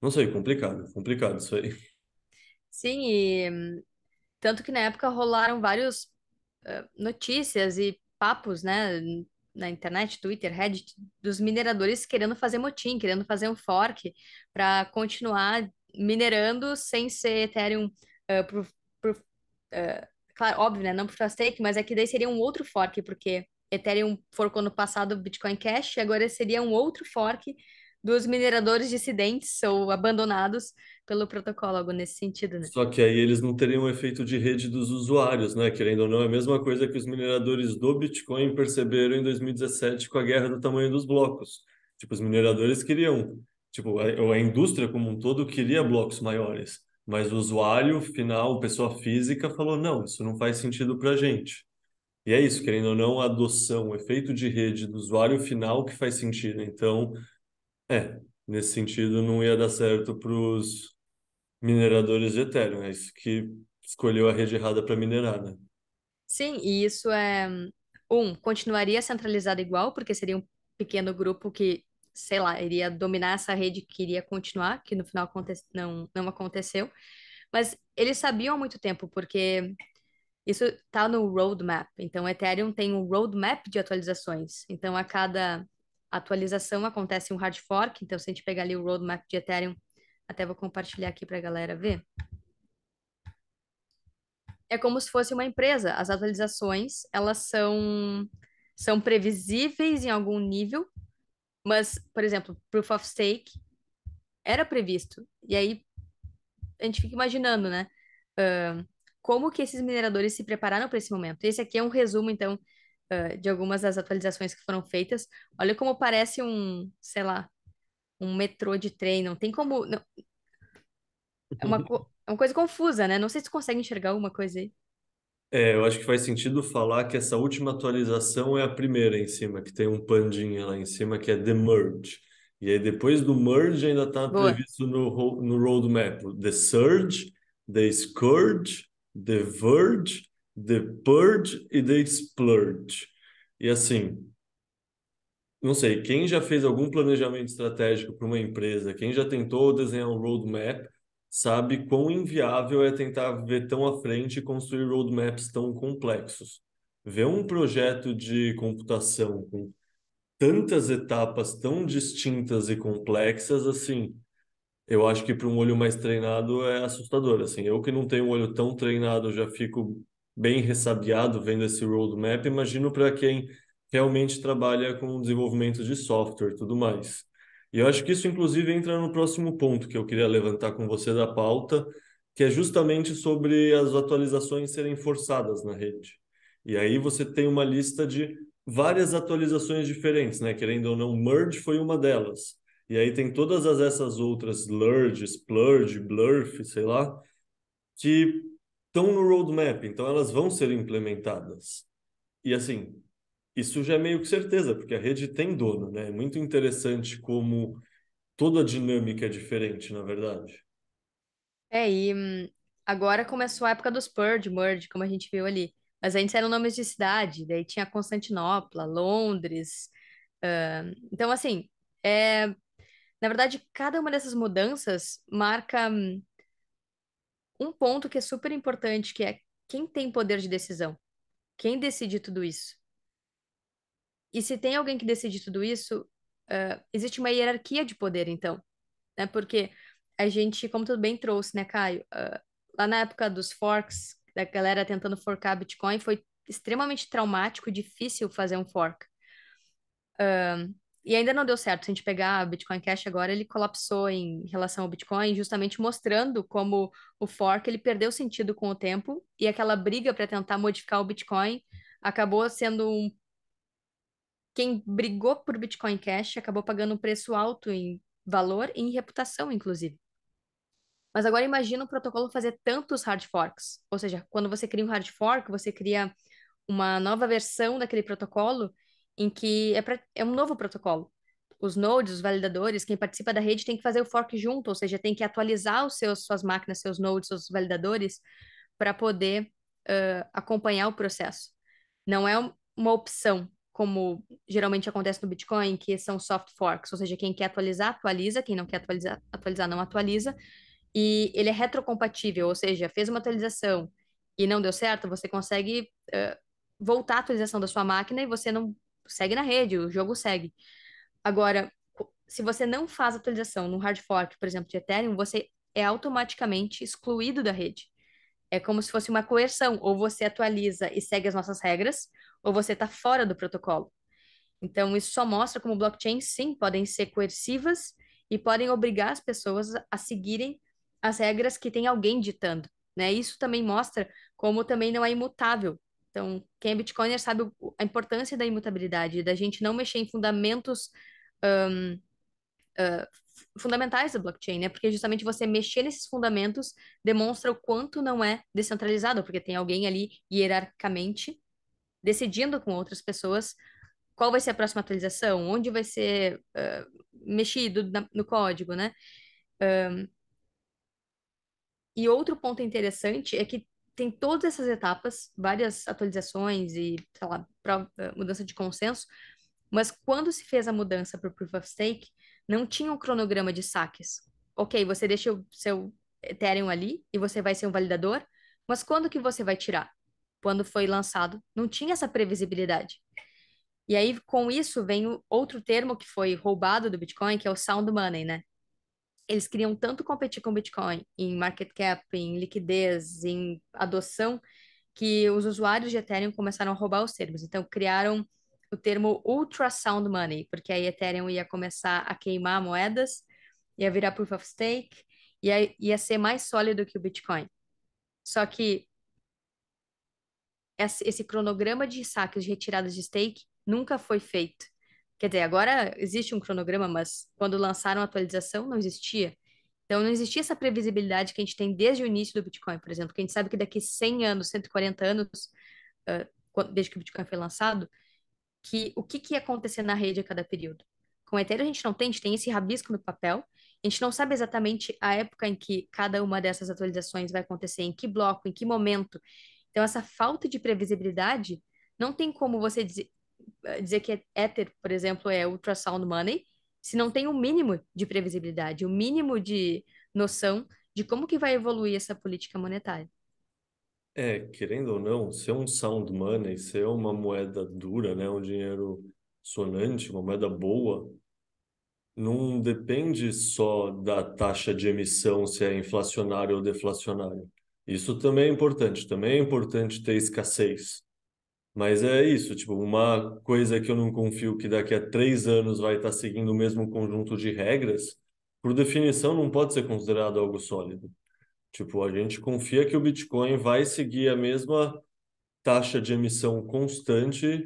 Speaker 1: Não sei, complicado, complicado isso aí.
Speaker 2: Sim, e tanto que na época rolaram vários eh, notícias e papos, né, na internet, Twitter, Reddit, dos mineradores querendo fazer motim, querendo fazer um fork para continuar minerando sem ser Ethereum uh, pro, pro, uh, claro, óbvio, né, não fast stake, mas é que daí seria um outro fork, porque Ethereum forcou no passado o Bitcoin Cash, agora seria um outro fork dos mineradores dissidentes ou abandonados pelo protocolo nesse sentido, né? Só que aí
Speaker 1: eles não teriam o efeito de rede dos usuários, né? Querendo ou não, é a mesma coisa que os mineradores do Bitcoin perceberam em 2017 com a guerra do tamanho dos blocos. Tipo, os mineradores queriam, tipo, a, a indústria como um todo queria blocos maiores, mas o usuário final, pessoa física, falou: não, isso não faz sentido para gente. E é isso, querendo ou não, a adoção, o efeito de rede do usuário final que faz sentido. Então, é, nesse sentido não ia dar certo para os mineradores de Ethereum, é isso que escolheu a rede errada para minerar, né?
Speaker 2: Sim, e isso é um, continuaria centralizado igual, porque seria um pequeno grupo que, sei lá, iria dominar essa rede que iria continuar, que no final aconte... não, não aconteceu. Mas eles sabiam há muito tempo, porque isso está no roadmap. Então, Ethereum tem um roadmap de atualizações. Então, a cada a atualização acontece um hard fork, então se a gente pegar ali o roadmap de Ethereum, até vou compartilhar aqui para a galera ver. É como se fosse uma empresa. As atualizações, elas são, são previsíveis em algum nível, mas, por exemplo, Proof of Stake era previsto. E aí a gente fica imaginando, né? Uh, como que esses mineradores se prepararam para esse momento. Esse aqui é um resumo, então, uh, de algumas das atualizações que foram feitas. Olha como parece um, sei lá, um metrô de trem. Não tem como. Não... É, uma, [laughs] é uma coisa confusa, né? Não sei se você consegue enxergar alguma coisa aí.
Speaker 1: É, eu acho que faz sentido falar que essa última atualização é a primeira em cima, que tem um pandinha lá em cima, que é The Merge. E aí depois do Merge ainda está previsto no, no roadmap The Surge, The Scourge, The Verge The Purge e The Splurge. E assim, não sei, quem já fez algum planejamento estratégico para uma empresa, quem já tentou desenhar um roadmap, sabe quão inviável é tentar ver tão à frente e construir roadmaps tão complexos. Ver um projeto de computação com tantas etapas tão distintas e complexas, assim, eu acho que para um olho mais treinado é assustador. Assim, eu que não tenho um olho tão treinado já fico bem ressabiado vendo esse roadmap, imagino para quem realmente trabalha com desenvolvimento de software e tudo mais. E eu acho que isso, inclusive, entra no próximo ponto que eu queria levantar com você da pauta, que é justamente sobre as atualizações serem forçadas na rede. E aí você tem uma lista de várias atualizações diferentes, né? Querendo ou não, merge foi uma delas. E aí tem todas as, essas outras, lurge splurge, blurf, sei lá, que estão no roadmap, então elas vão ser implementadas. E assim, isso já é meio que certeza, porque a rede tem dono, né? É muito interessante como toda a dinâmica é diferente, na verdade.
Speaker 2: É, e hum, agora começou a época dos Purge, Merge, como a gente viu ali. Mas antes eram nomes de cidade, daí tinha Constantinopla, Londres. Uh, então, assim, é, na verdade, cada uma dessas mudanças marca hum, um ponto que é super importante, que é quem tem poder de decisão? Quem decide tudo isso? E se tem alguém que decide tudo isso, uh, existe uma hierarquia de poder, então. Né? Porque a gente, como tudo bem trouxe, né, Caio? Uh, lá na época dos forks, da galera tentando forcar Bitcoin, foi extremamente traumático e difícil fazer um fork. Uh, e ainda não deu certo. Se a gente pegar Bitcoin Cash agora, ele colapsou em relação ao Bitcoin, justamente mostrando como o fork ele perdeu sentido com o tempo e aquela briga para tentar modificar o Bitcoin acabou sendo um quem brigou por Bitcoin Cash acabou pagando um preço alto em valor e em reputação, inclusive. Mas agora imagina o protocolo fazer tantos hard forks. Ou seja, quando você cria um hard fork, você cria uma nova versão daquele protocolo em que é, pra, é um novo protocolo. Os nodes, os validadores, quem participa da rede tem que fazer o fork junto, ou seja, tem que atualizar os seus, suas máquinas, seus nodes, seus validadores, para poder uh, acompanhar o processo. Não é uma opção, como geralmente acontece no Bitcoin, que são soft forks, ou seja, quem quer atualizar, atualiza, quem não quer atualizar, atualizar não atualiza, e ele é retrocompatível, ou seja, fez uma atualização e não deu certo, você consegue uh, voltar à atualização da sua máquina e você não segue na rede, o jogo segue. Agora, se você não faz atualização no hard fork, por exemplo, de Ethereum, você é automaticamente excluído da rede. É como se fosse uma coerção, ou você atualiza e segue as nossas regras, ou você está fora do protocolo. Então, isso só mostra como blockchains, sim, podem ser coercivas e podem obrigar as pessoas a seguirem as regras que tem alguém ditando. Né? Isso também mostra como também não é imutável então, quem é Bitcoiner sabe a importância da imutabilidade, da gente não mexer em fundamentos um, uh, ah, fundamentais da blockchain, né? Porque justamente você mexer nesses fundamentos demonstra o quanto não é descentralizado, porque tem alguém ali hierarquicamente decidindo com outras pessoas qual vai ser a próxima atualização, onde vai ser uh, mexido na, no código, né? Um, e outro ponto interessante é que tem todas essas etapas, várias atualizações e, sei lá, eh, mudança de consenso, mas quando se fez a mudança para o Proof of Stake, não tinha um cronograma de saques. Ok, você deixa o seu Ethereum ali e você vai ser um validador, mas quando que você vai tirar? Quando foi lançado, não tinha essa previsibilidade. E aí, com isso, vem outro termo que foi roubado do Bitcoin, que é o sound money, né? eles queriam tanto competir com o Bitcoin em market cap, em liquidez, em adoção, que os usuários de Ethereum começaram a roubar os termos. Então, criaram o termo ultrasound money, porque aí Ethereum ia começar a queimar moedas, ia virar proof of stake, ia, ia ser mais sólido que o Bitcoin. Só que esse cronograma de saques de retiradas de stake nunca foi feito. Quer dizer, agora existe um cronograma, mas quando lançaram a atualização não existia. Então não existia essa previsibilidade que a gente tem desde o início do Bitcoin, por exemplo, que a gente sabe que daqui 100 anos, 140 anos, uh, desde que o Bitcoin foi lançado, que o que, que ia acontecer na rede a cada período. Com o Ethereum a gente não tem, a gente tem esse rabisco no papel, a gente não sabe exatamente a época em que cada uma dessas atualizações vai acontecer, em que bloco, em que momento. Então, essa falta de previsibilidade não tem como você dizer, dizer que é éter, por exemplo, é ultrasound money, se não tem o um mínimo de previsibilidade, o um mínimo de noção de como que vai evoluir essa política monetária.
Speaker 1: É, querendo ou não, ser um sound money, ser uma moeda dura, né, um dinheiro sonante, uma moeda boa, não depende só da taxa de emissão, se é inflacionária ou deflacionária. Isso também é importante, também é importante ter escassez. Mas é isso, tipo, uma coisa que eu não confio que daqui a três anos vai estar tá seguindo o mesmo conjunto de regras, por definição, não pode ser considerado algo sólido. Tipo, a gente confia que o Bitcoin vai seguir a mesma taxa de emissão constante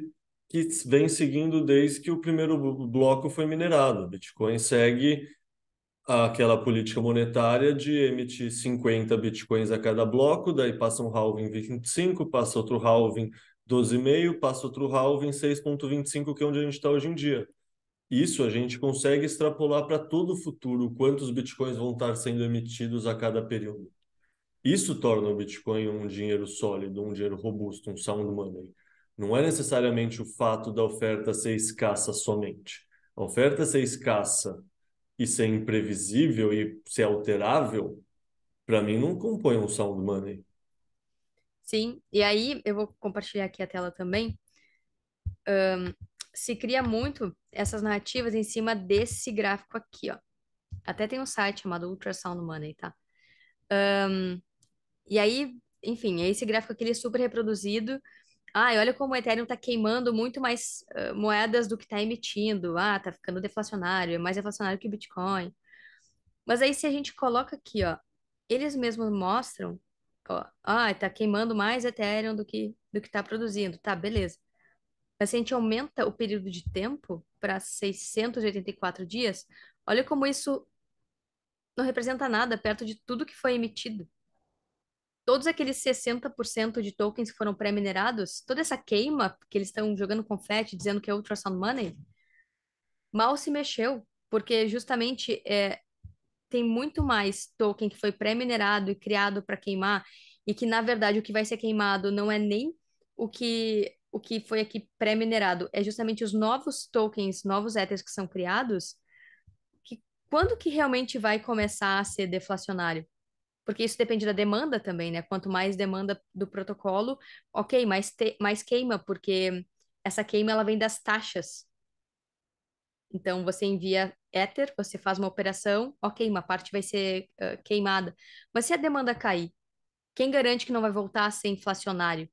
Speaker 1: que vem seguindo desde que o primeiro bloco foi minerado. O Bitcoin segue aquela política monetária de emitir 50 bitcoins a cada bloco, daí passa um halving 25, passa outro halving 12,5, passa outro true halving 6,25, que é onde a gente está hoje em dia. Isso a gente consegue extrapolar para todo o futuro, quantos bitcoins vão estar sendo emitidos a cada período. Isso torna o Bitcoin um dinheiro sólido, um dinheiro robusto, um sound money. Não é necessariamente o fato da oferta ser escassa somente. A oferta ser escassa e ser imprevisível e ser alterável, para mim, não compõe um sound money.
Speaker 2: Sim, e aí eu vou compartilhar aqui a tela também. Um, se cria muito essas narrativas em cima desse gráfico aqui, ó. Até tem um site chamado Ultrasound Money, tá? Um, e aí, enfim, é esse gráfico aqui ele é super reproduzido. Ai, ah, olha como o Ethereum tá queimando muito mais uh, moedas do que tá emitindo. Ah, tá ficando deflacionário, é mais deflacionário que o Bitcoin. Mas aí, se a gente coloca aqui, ó, eles mesmos mostram Ó, ah, tá queimando mais Ethereum do que do que tá produzindo. Tá, beleza. Mas se a gente aumenta o período de tempo para 684 dias, olha como isso não representa nada perto de tudo que foi emitido. Todos aqueles 60% de tokens que foram pré-minerados, toda essa queima que eles estão jogando confete, dizendo que é ultrasound money, mal se mexeu, porque justamente é, tem muito mais token que foi pré-minerado e criado para queimar, e que, na verdade, o que vai ser queimado não é nem o que o que foi aqui pré-minerado, é justamente os novos tokens, novos ethers que são criados, que quando que realmente vai começar a ser deflacionário? Porque isso depende da demanda também, né? Quanto mais demanda do protocolo, ok, mais, te, mais queima, porque essa queima ela vem das taxas. Então você envia éter, você faz uma operação, ok, uma parte vai ser uh, queimada. Mas se a demanda cair, quem garante que não vai voltar a ser inflacionário?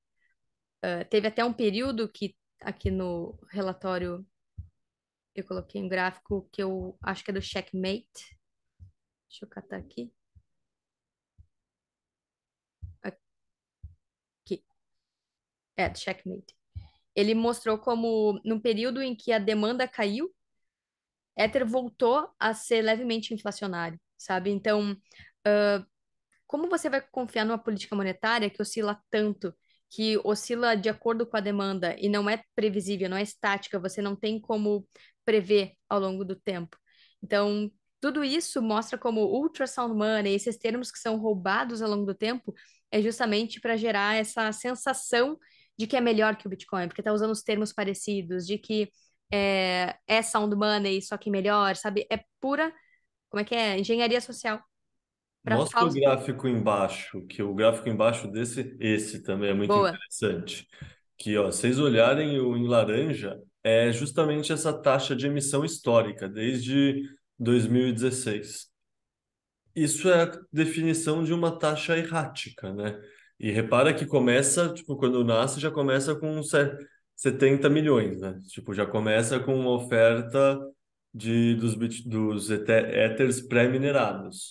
Speaker 2: Uh, teve até um período que aqui no relatório eu coloquei um gráfico que eu acho que é do Checkmate. Deixa eu catar aqui. Aqui. É, do Checkmate. Ele mostrou como, num período em que a demanda caiu, Ether voltou a ser levemente inflacionário, sabe? Então, uh, como você vai confiar numa política monetária que oscila tanto, que oscila de acordo com a demanda e não é previsível, não é estática, você não tem como prever ao longo do tempo? Então, tudo isso mostra como ultrasound money, esses termos que são roubados ao longo do tempo, é justamente para gerar essa sensação de que é melhor que o Bitcoin, porque está usando os termos parecidos, de que é, é sound money, só que melhor, sabe? É pura, como é que é? Engenharia social. Pra Mostra falso... o gráfico
Speaker 1: embaixo, que o gráfico embaixo desse, esse também é muito Boa. interessante. Que, ó, vocês olharem o em laranja, é justamente essa taxa de emissão histórica, desde 2016. Isso é a definição de uma taxa errática, né? E repara que começa, tipo, quando nasce, já começa com um certo 70 milhões, né? Tipo, já começa com uma oferta de, dos, bit, dos Ethers pré-minerados.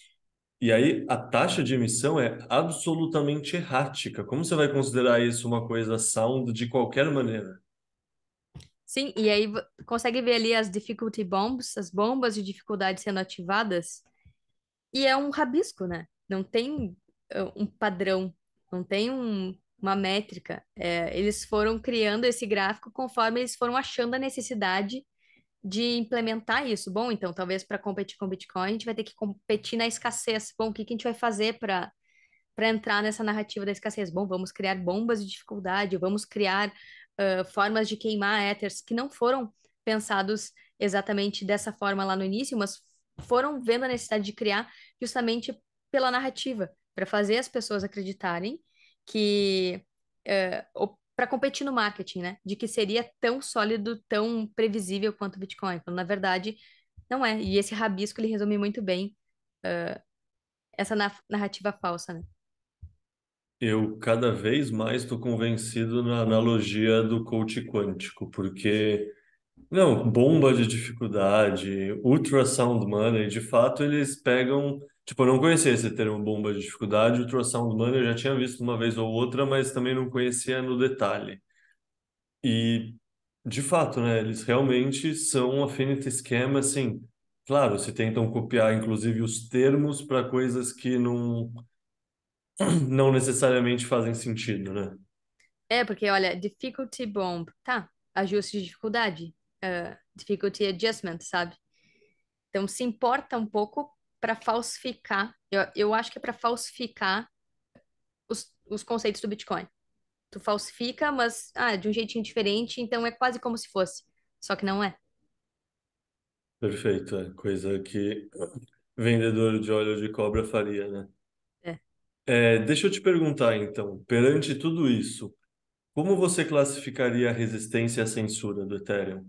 Speaker 1: E aí a taxa de emissão é absolutamente errática. Como você vai considerar isso uma coisa sound de qualquer maneira?
Speaker 2: Sim, e aí consegue ver ali as difficulty bombs, as bombas de dificuldade sendo ativadas. E é um rabisco, né? Não tem eh, um padrão, não tem um, uma métrica. É, eles foram criando esse gráfico conforme eles foram achando a necessidade de implementar isso. Bom, então, talvez para competir com o Bitcoin, a gente vai ter que competir na escassez. Bom, o que, que a gente vai fazer para para entrar nessa narrativa da escassez. Bom, vamos criar bombas de dificuldade, vamos criar uh, formas de queimar ethers que não foram pensados exatamente dessa forma lá no início, mas foram vendo a necessidade de criar justamente pela narrativa, para fazer as pessoas acreditarem que é, para competir no marketing, né? De que seria tão sólido, tão previsível quanto o Bitcoin, quando na verdade não é. E esse rabisco ele resume muito bem uh, essa narrativa falsa, né?
Speaker 1: Eu cada vez mais estou convencido na analogia do coach quântico, porque não, bomba de dificuldade, ultrasound money, de fato eles pegam Tipo, eu não conhecia esse termo bomba de dificuldade. o Ultrasound Money eu já tinha visto uma vez ou outra, mas também não conhecia no detalhe. E, de fato, né, eles realmente são affinity esquema, assim. Claro, se tentam copiar, inclusive, os termos para coisas que não, [clears throat] não necessariamente fazem sentido, né?
Speaker 2: É, porque, olha, difficulty bomb, tá, ajuste de dificuldade, uh, difficulty adjustment, sabe? Então, se importa um pouco para falsificar, eu, eu acho que é para falsificar os, os conceitos do Bitcoin. Tu falsifica, mas ah, de um jeitinho diferente, então é quase como se fosse, só que não é.
Speaker 1: Perfeito, é coisa que vendedor de óleo de cobra faria, né? É. É, deixa eu te perguntar então, perante tudo isso, como você classificaria a resistência à censura do Ethereum?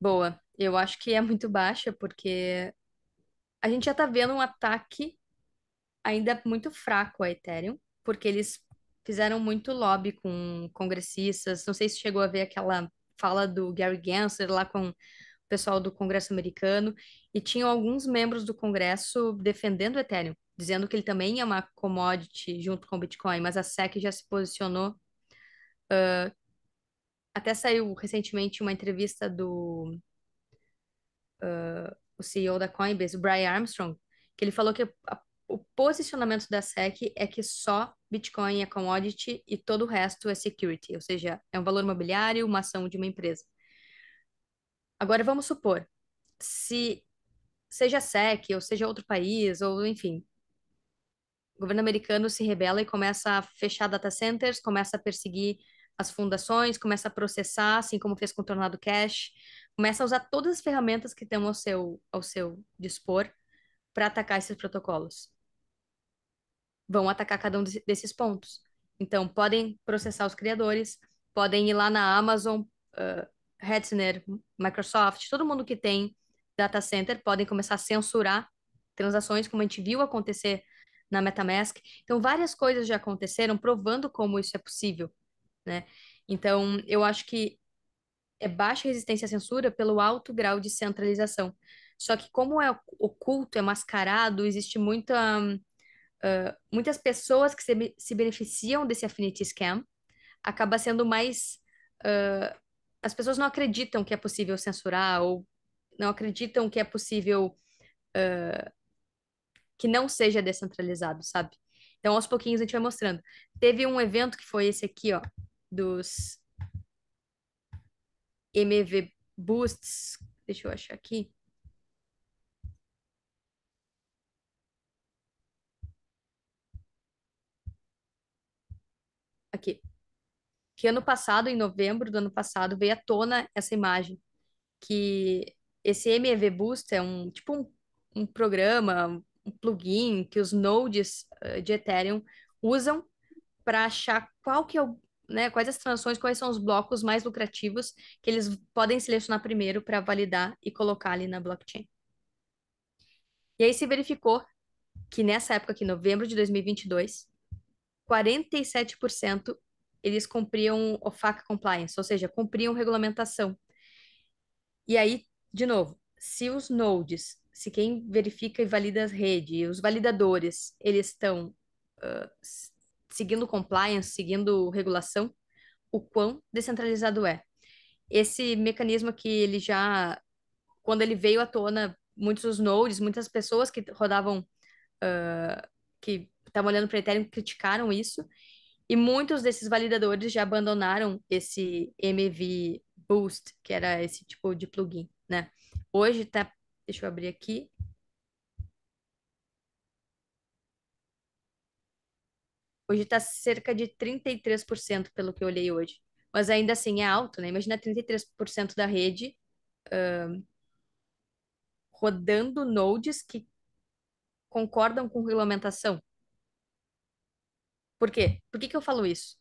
Speaker 2: Boa, eu acho que é muito baixa, porque a gente já está vendo um ataque ainda muito fraco a Ethereum, porque eles fizeram muito lobby com congressistas. Não sei se chegou a ver aquela fala do Gary Gensler lá com o pessoal do Congresso americano, e tinham alguns membros do Congresso defendendo o Ethereum, dizendo que ele também é uma commodity junto com o Bitcoin, mas a SEC já se posicionou. Uh, até saiu recentemente uma entrevista do. Uh, o CEO da Coinbase, o Brian Armstrong, que ele falou que a, o posicionamento da SEC é que só Bitcoin é commodity e todo o resto é security, ou seja, é um valor imobiliário, uma ação de uma empresa. Agora vamos supor, se seja a SEC ou seja outro país, ou enfim, o governo americano se rebela e começa a fechar data centers, começa a perseguir as fundações, começa a processar, assim como fez com o Tornado Cash, começa a usar todas as ferramentas que estão ao seu, ao seu dispor para atacar esses protocolos. Vão atacar cada um desses pontos. Então, podem processar os criadores, podem ir lá na Amazon, uh, ah, Hetzner, Microsoft, todo mundo que tem data center, podem começar a censurar transações, como a gente viu acontecer na MetaMask. Então, várias coisas já aconteceram provando como isso é possível, né? Então, eu acho que é baixa resistência à censura pelo alto grau de centralização. Só que como é oculto, é mascarado, existe muita, uh, muitas pessoas que se, se, beneficiam desse affinity scam, acaba sendo mais... Uh, as pessoas não acreditam que é possível censurar ou não acreditam que é possível uh, que não seja descentralizado, sabe? Então, aos pouquinhos a gente vai mostrando. Teve um evento que foi esse aqui, ó, dos MV Boosts. Deixa eu achar aqui. Aqui. Que ano passado, em novembro do ano passado, veio à tona essa imagem. Que esse MEV Boost é um tipo um, um programa, um plugin que os nodes eh, de Ethereum usam para achar qual que é o né, quais as transações, quais são os blocos mais lucrativos que eles podem selecionar primeiro para validar e colocar ali na blockchain. E aí se verificou que nessa época aqui, novembro de 2022, 47% eles cumpriam OFAC compliance, ou seja, cumpriam regulamentação. E aí, de novo, se os nodes, se quem verifica e valida a rede, os validadores, eles estão uh, seguindo compliance, seguindo regulação, o quão descentralizado é. Esse mecanismo que ele já, quando ele veio à tona, muitos nodes, muitas pessoas que rodavam, uh, que estavam olhando para Ethereum, criticaram isso, e muitos desses validadores já abandonaram esse MV Boost, que era esse tipo de plugin, né? Hoje tá, deixa eu abrir aqui, Hoje está cerca de 33%, pelo que eu olhei hoje. Mas ainda assim é alto, né? Imagina 33% da rede uh, rodando nodes que concordam com regulamentação. Por quê? Por que, que eu falo isso?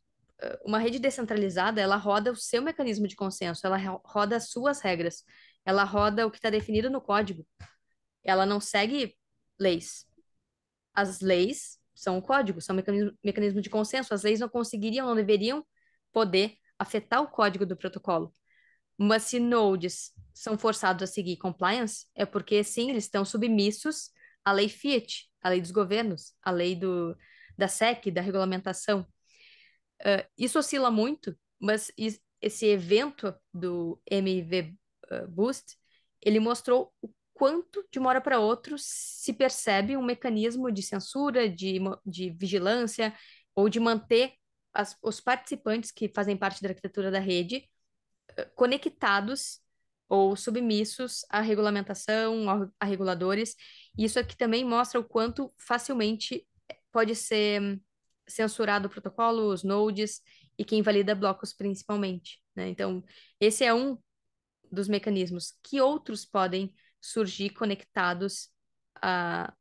Speaker 2: uma rede descentralizada, ela roda o seu mecanismo de consenso, ela roda as suas regras, ela roda o que está definido no código. Ela não segue leis. As leis são códigos, são mecanismos mecanismo de consenso. As leis não conseguiriam, não deveriam poder afetar o código do protocolo. Mas se nodes são forçados a seguir compliance, é porque, sim, eles estão submissos à lei Fiat, à lei dos governos, à lei do, da SEC, da regulamentação. Uh, isso oscila muito, mas esse evento do MIV ah, Boost, ele mostrou o quanto de uma hora para outra se percebe um mecanismo de censura, de, de vigilância, ou de manter as, os participantes que fazem parte da arquitetura da rede eh, conectados ou submissos à regulamentação, a reguladores. Isso aqui também mostra o quanto facilmente eh, pode ser hum, censurado o protocolo, os nodes e quem valida blocos principalmente. Né? Então, esse é um dos mecanismos. Que outros podem surgir conectados a,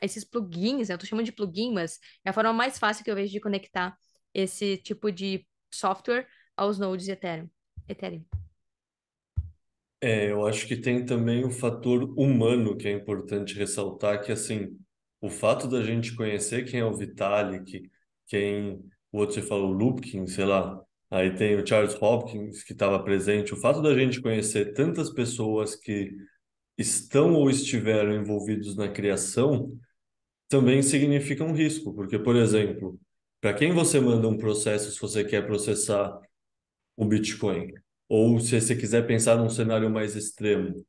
Speaker 2: esses plugins. Né? Eu tô chamando de plugin, mas é a forma mais fácil que eu vejo de conectar esse tipo de software aos nodes Ethereum. Ethereum.
Speaker 1: É, eu acho que tem também o fator humano que é importante ressaltar, que assim, o fato da gente conhecer quem é o Vitalik, quem o outro você falou, o Lupkin, sei lá, aí tem o Charles Hopkins que estava presente, o fato da gente conhecer tantas pessoas que estão ou estiveram envolvidos na criação também significa um risco, porque, por exemplo, para quem você manda um processo se você quer processar o Bitcoin? Ou se você quiser pensar num cenário mais extremo,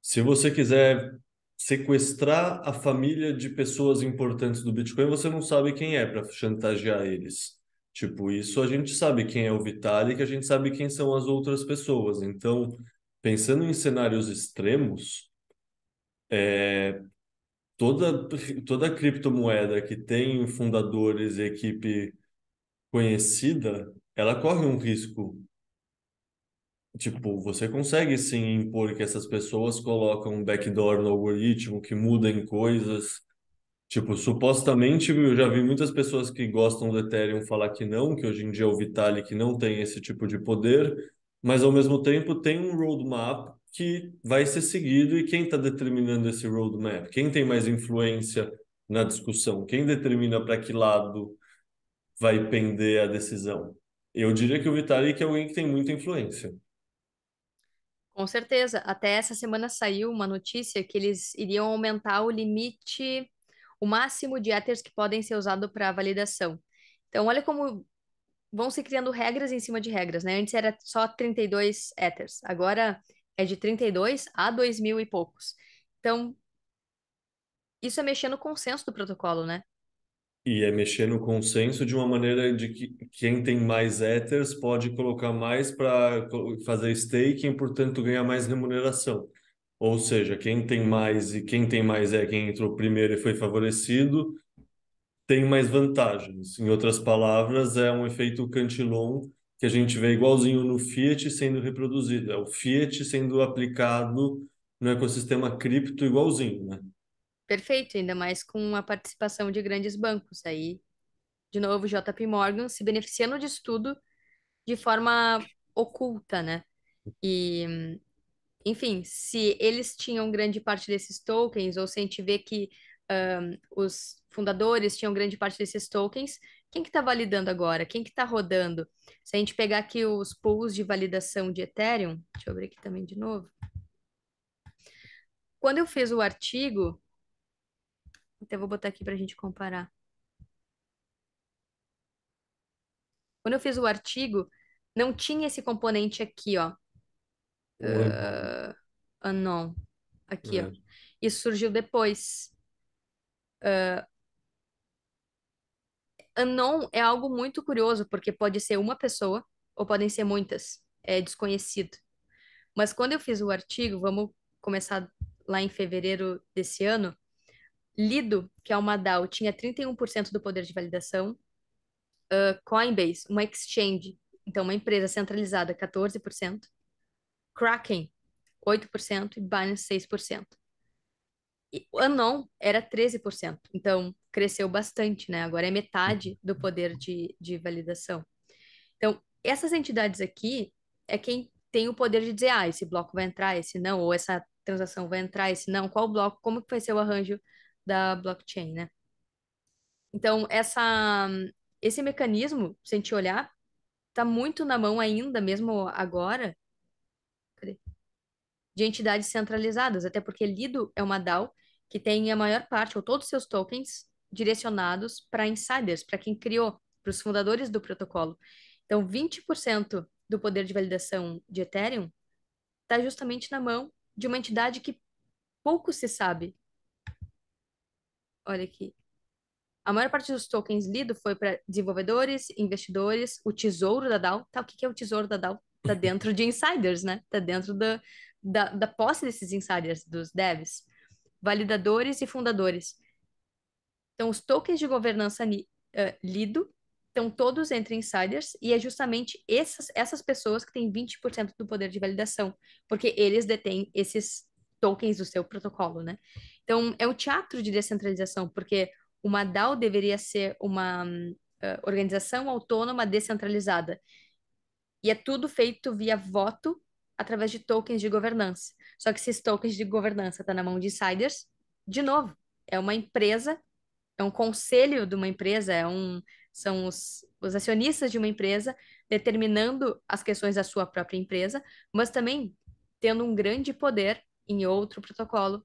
Speaker 1: se você quiser sequestrar a família de pessoas importantes do Bitcoin, você não sabe quem é para chantagear eles. Tipo, isso a gente sabe quem é o Vitalik, a gente sabe quem são as outras pessoas. Então, pensando em cenários extremos, é, toda, toda criptomoeda que tem fundadores e equipe conhecida, ela corre um risco. Tipo, você consegue sim impor que essas pessoas colocam um backdoor no algoritmo, que mudem coisas. Tipo, supostamente eu já vi muitas pessoas que gostam do Ethereum falar que não, que hoje em dia é o Vitalik não tem esse tipo de poder, mas ao mesmo tempo tem um roadmap que vai ser seguido e quem está determinando esse roadmap? Quem tem mais influência na discussão? Quem determina para que lado vai pender a decisão? Eu diria que o Vitalik é alguém que tem muita influência.
Speaker 2: Com certeza. Até essa semana saiu uma notícia que eles iriam aumentar o limite, o máximo de éteres que podem ser usados para validação. Então, olha como vão se criando regras em cima de regras, né? Antes era só 32 ethers, agora é de 32 a 2 mil e poucos. Então, isso é mexer no consenso do protocolo, né?
Speaker 1: E é mexer no consenso de uma maneira de que quem tem mais ethers pode colocar mais para fazer staking e, portanto, ganhar mais remuneração. Ou seja, quem tem mais e quem tem mais é quem entrou primeiro e foi favorecido, tem mais vantagens. Em outras palavras, é um efeito Cantillon que a gente vê igualzinho no Fiat sendo reproduzido. É o Fiat sendo aplicado no ecossistema cripto igualzinho, né?
Speaker 2: Perfeito, ainda mais com a participação de grandes bancos aí. De novo, JP Morgan se beneficiando disso tudo de forma oculta, né? E, enfim, se eles tinham grande parte desses tokens, ou se a gente vê que um, os fundadores tinham grande parte desses tokens. Quem que está validando agora? Quem que está rodando? Se a gente pegar aqui os pools de validação de Ethereum, deixa eu abrir aqui também de novo. Quando eu fiz o artigo, até então vou botar aqui para a gente comparar. Quando eu fiz o artigo, não tinha esse componente aqui, ó.
Speaker 1: Uh,
Speaker 2: Aqui, é. ó. Isso surgiu depois. Uh, Anon é algo muito curioso, porque pode ser uma pessoa ou podem ser muitas. É desconhecido. Mas quando eu fiz o artigo, vamos começar lá em fevereiro desse ano, Lido, que é uma DAO, tinha 31% do poder de validação. Uh, Coinbase, uma exchange, então uma empresa centralizada, 14%. Kraken, 8% e Binance, 6%. E Anon era 13%. Então, cresceu bastante, né? Agora é metade uhum. do poder de, de validação. Então, essas entidades aqui é quem tem o poder de dizer, ah, esse bloco vai entrar, esse não, ou essa transação vai entrar, esse não, qual bloco, como que vai ser o arranjo da blockchain, né? Então, essa, esse mecanismo, se a gente olhar, está muito na mão ainda, mesmo agora, de entidades centralizadas, até porque Lido é uma DAO que tem a maior parte, ou todos os seus tokens, direcionados para insiders, para quem criou, para os fundadores do protocolo. Então, 20% do poder de validação de Ethereum está justamente na mão de uma entidade que pouco se sabe. Olha aqui. A maior parte dos tokens lido foi para desenvolvedores, investidores, o tesouro da DAO. Tá, o que, é o tesouro da DAO? Está [laughs] dentro de insiders, né? Está dentro da, da, da posse desses insiders, dos devs, validadores e fundadores. Então, os tokens de governança uh, lido estão todos entre insiders e é justamente essas, essas pessoas que têm 20% do poder de validação, porque eles detêm esses tokens do seu protocolo, né? Então, é um teatro de descentralização, porque uma DAO deveria ser uma uh, organização autônoma descentralizada. E é tudo feito via voto através de tokens de governança. Só que esses tokens de governança estão tá na mão de insiders, de novo, é uma empresa é um conselho de uma empresa, é um, são os, os acionistas de uma empresa determinando as questões da sua própria empresa, mas também tendo um grande poder em outro protocolo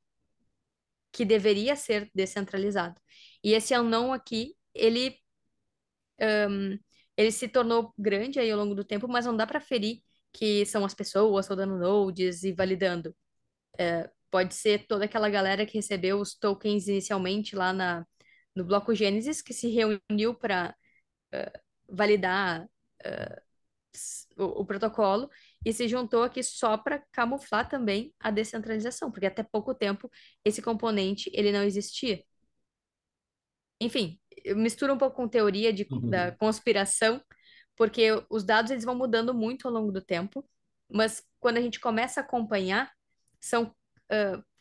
Speaker 2: que deveria ser descentralizado. E esse anão aqui, ele, um, ele se tornou grande aí ao longo do tempo, mas não dá para ferir que são as pessoas rodando nodes e validando. É, pode ser toda aquela galera que recebeu os tokens inicialmente lá na, no Bloco Gênesis, que se reuniu para uh, eh, validar uh, o, o, protocolo e se juntou aqui só para camuflar também a descentralização, porque até pouco tempo esse componente ele não existia. Enfim, mistura um pouco com teoria de, uhum. da conspiração, porque os dados eles vão mudando muito ao longo do tempo, mas quando a gente começa a acompanhar, são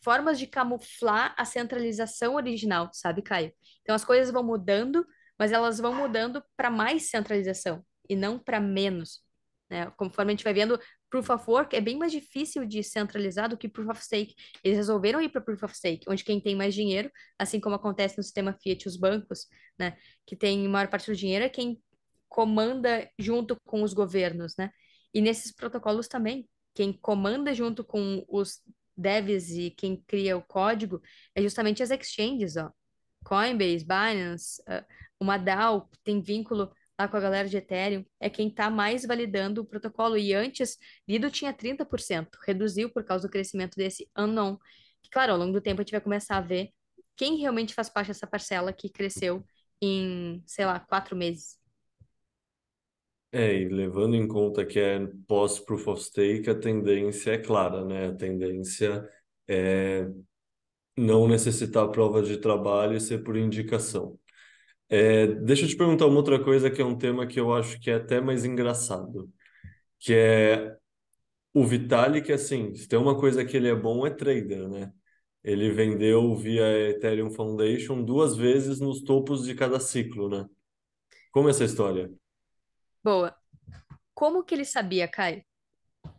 Speaker 2: formas de camuflar a centralização original, sabe, Caio? Então as coisas vão mudando, mas elas vão mudando para mais centralização e não para menos. Né? Conforme a gente vai vendo, Proof of Work é bem mais difícil de centralizar do que Proof of Stake. Eles resolveram ir para Proof of Stake, onde quem tem mais dinheiro, assim como acontece no sistema Fiat os bancos, né? que tem maior parte do dinheiro, é quem comanda junto com os governos. Né? E nesses protocolos também, quem comanda junto com os devs e quem cria o código é justamente as exchanges, ó. Coinbase, Binance, ah, uma DAO tem vínculo lá com a galera de Ethereum, é quem está mais validando o protocolo. E antes, Lido tinha 30%, reduziu por causa do crescimento desse Unknown. Que, claro, ao longo do tempo a gente vai começar a ver quem realmente faz parte dessa parcela que cresceu em, sei lá, quatro meses.
Speaker 1: É, e levando em conta que é pós-proof of stake, a tendência é clara, né? A tendência é não necessitar prova de trabalho e ser por indicação. É, deixa eu te perguntar uma outra coisa que é um tema que eu acho que é até mais engraçado, que é o Vitalik, assim, se tem uma coisa que ele é bom é trader, né? Ele vendeu via Ethereum Foundation duas vezes nos topos de cada ciclo, né? Como é essa história?
Speaker 2: Boa. Como que ele sabia, Caio,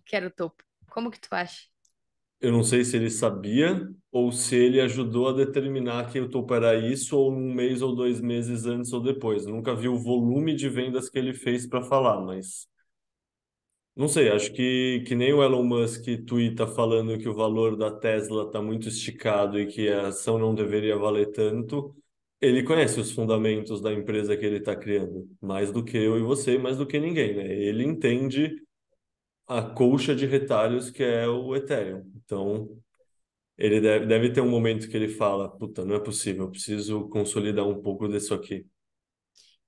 Speaker 2: que era o topo? Como que tu acha?
Speaker 1: Eu não sei se ele sabia ou se ele ajudou a determinar que o topo era isso ou um mês ou dois meses antes ou depois. Eu nunca vi o volume de vendas que ele fez para falar, mas não sei, acho que, que nem o Elon Musk tuita falando que o valor da Tesla está muito esticado e que a ação não deveria valer tanto ele conhece os fundamentos da empresa que ele está criando, mais do que eu e você, mais do que ninguém, né? Ele entende a colcha de retalhos que é o Ethereum. Então, ele deve, deve ter um momento que ele fala: puta, não é possível, eu preciso consolidar um pouco disso aqui.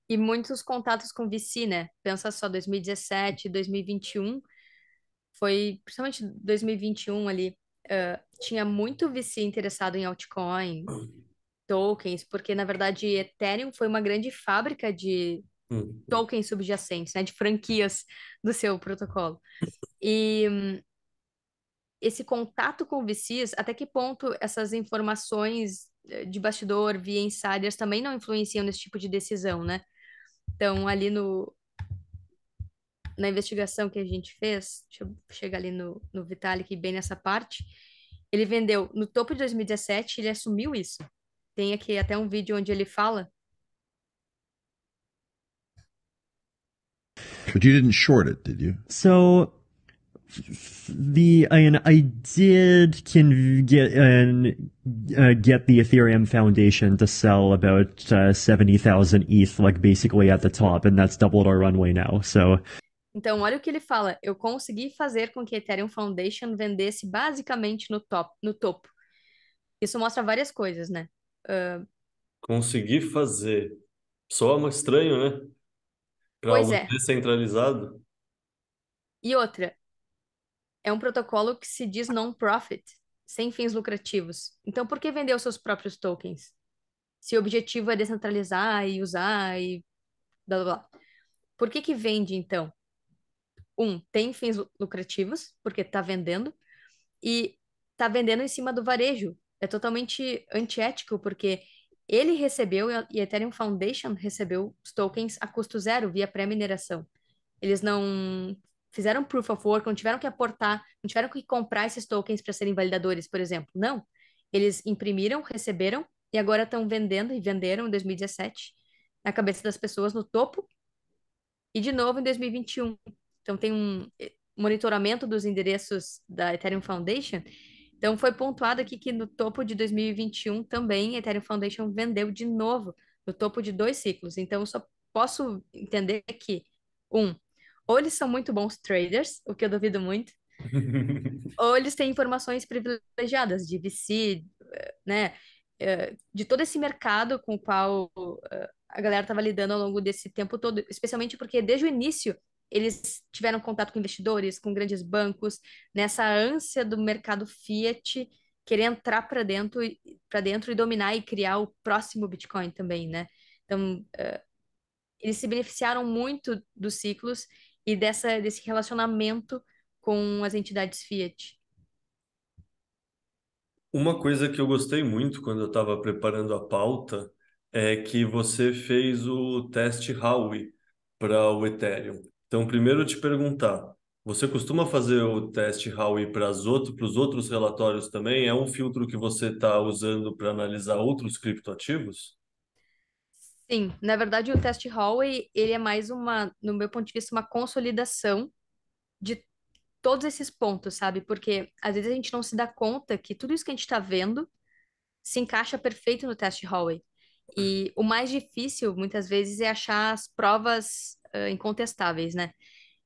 Speaker 2: E muitos contatos com VC, né? Pensa só, 2017, 2021, foi, principalmente 2021 ali, uh, tinha muito VC interessado em altcoin. [clears throat] tokens, porque na verdade Ethereum foi uma grande fábrica de hum. hum. tokens subjacentes, né, de franquias do seu protocolo. E hum, esse contato com VCs, até que ponto essas informações eh, de bastidor via insiders também não influenciam nesse tipo de decisão, né? Então, ali no na investigação que a gente fez, deixa eu chegar ali no, no Vitalik bem nessa parte, ele vendeu no topo de 2017, ele assumiu isso. Tem aqui até um vídeo onde ele fala.
Speaker 3: But you didn't short it, did you? So the I, mean, I did can get and uh, get the Ethereum Foundation to sell about uh, 70,000 ETH, like basically at the top, and that's doubled our runway now. So.
Speaker 2: Então, olha o que ele fala. Eu consegui fazer com que a Ethereum Foundation vendesse basicamente no, top, no topo. Isso mostra várias coisas, né? Uh,
Speaker 1: só fazer. Soa estranho, né? Para algo é. descentralizado.
Speaker 2: E outra, é um protocolo que se diz non-profit, sem fins lucrativos. Então, por que vender os seus próprios tokens? Se o objetivo é descentralizar e usar e blá blá blá. Por que que vende, então? Um, tem fins lucrativos, porque está vendendo, e está vendendo em cima do varejo, é totalmente antiético, porque ele recebeu e a Ethereum Foundation recebeu os tokens a custo zero via pré-mineração. Eles não fizeram proof of work, não tiveram que aportar, não tiveram que comprar esses tokens para serem validadores, por exemplo. Não. Eles imprimiram, receberam e agora estão vendendo e venderam em 2017 na cabeça das pessoas no topo e de novo em 2021. Então tem um eh, monitoramento dos endereços da Ethereum Foundation então, foi pontuado aqui que no topo de 2021 também Ethereum Foundation vendeu de novo no topo de dois ciclos. Então, eu só posso entender que, um, ou eles são muito bons traders, o que eu duvido muito,
Speaker 3: [laughs]
Speaker 2: ou eles têm informações privilegiadas de VC, eh, né, eh, de todo esse mercado com o qual eh, a galera estava lidando ao longo desse tempo todo, especialmente porque desde o início eles tiveram contato com investidores, com grandes bancos, nessa ânsia do mercado Fiat querer entrar para dentro, para dentro e dominar e criar o próximo Bitcoin também, né? Então, uh, eles se beneficiaram muito dos ciclos e dessa, desse relacionamento com as entidades Fiat.
Speaker 1: Uma coisa que eu gostei muito quando eu estava preparando a pauta é que você fez o teste Howe para o Ethereum. Então, primeiro te perguntar, você costuma fazer o teste Howie para os outros relatórios também? É um filtro que você está usando para analisar outros criptoativos?
Speaker 2: Sim, na verdade o teste Hallway, ele é mais uma, no meu ponto de vista, uma consolidação de todos esses pontos, sabe? Porque às vezes a gente não se dá conta que tudo isso que a gente está vendo se encaixa perfeito no teste Hallway. E o mais difícil, muitas vezes, é achar as provas incontestáveis, né?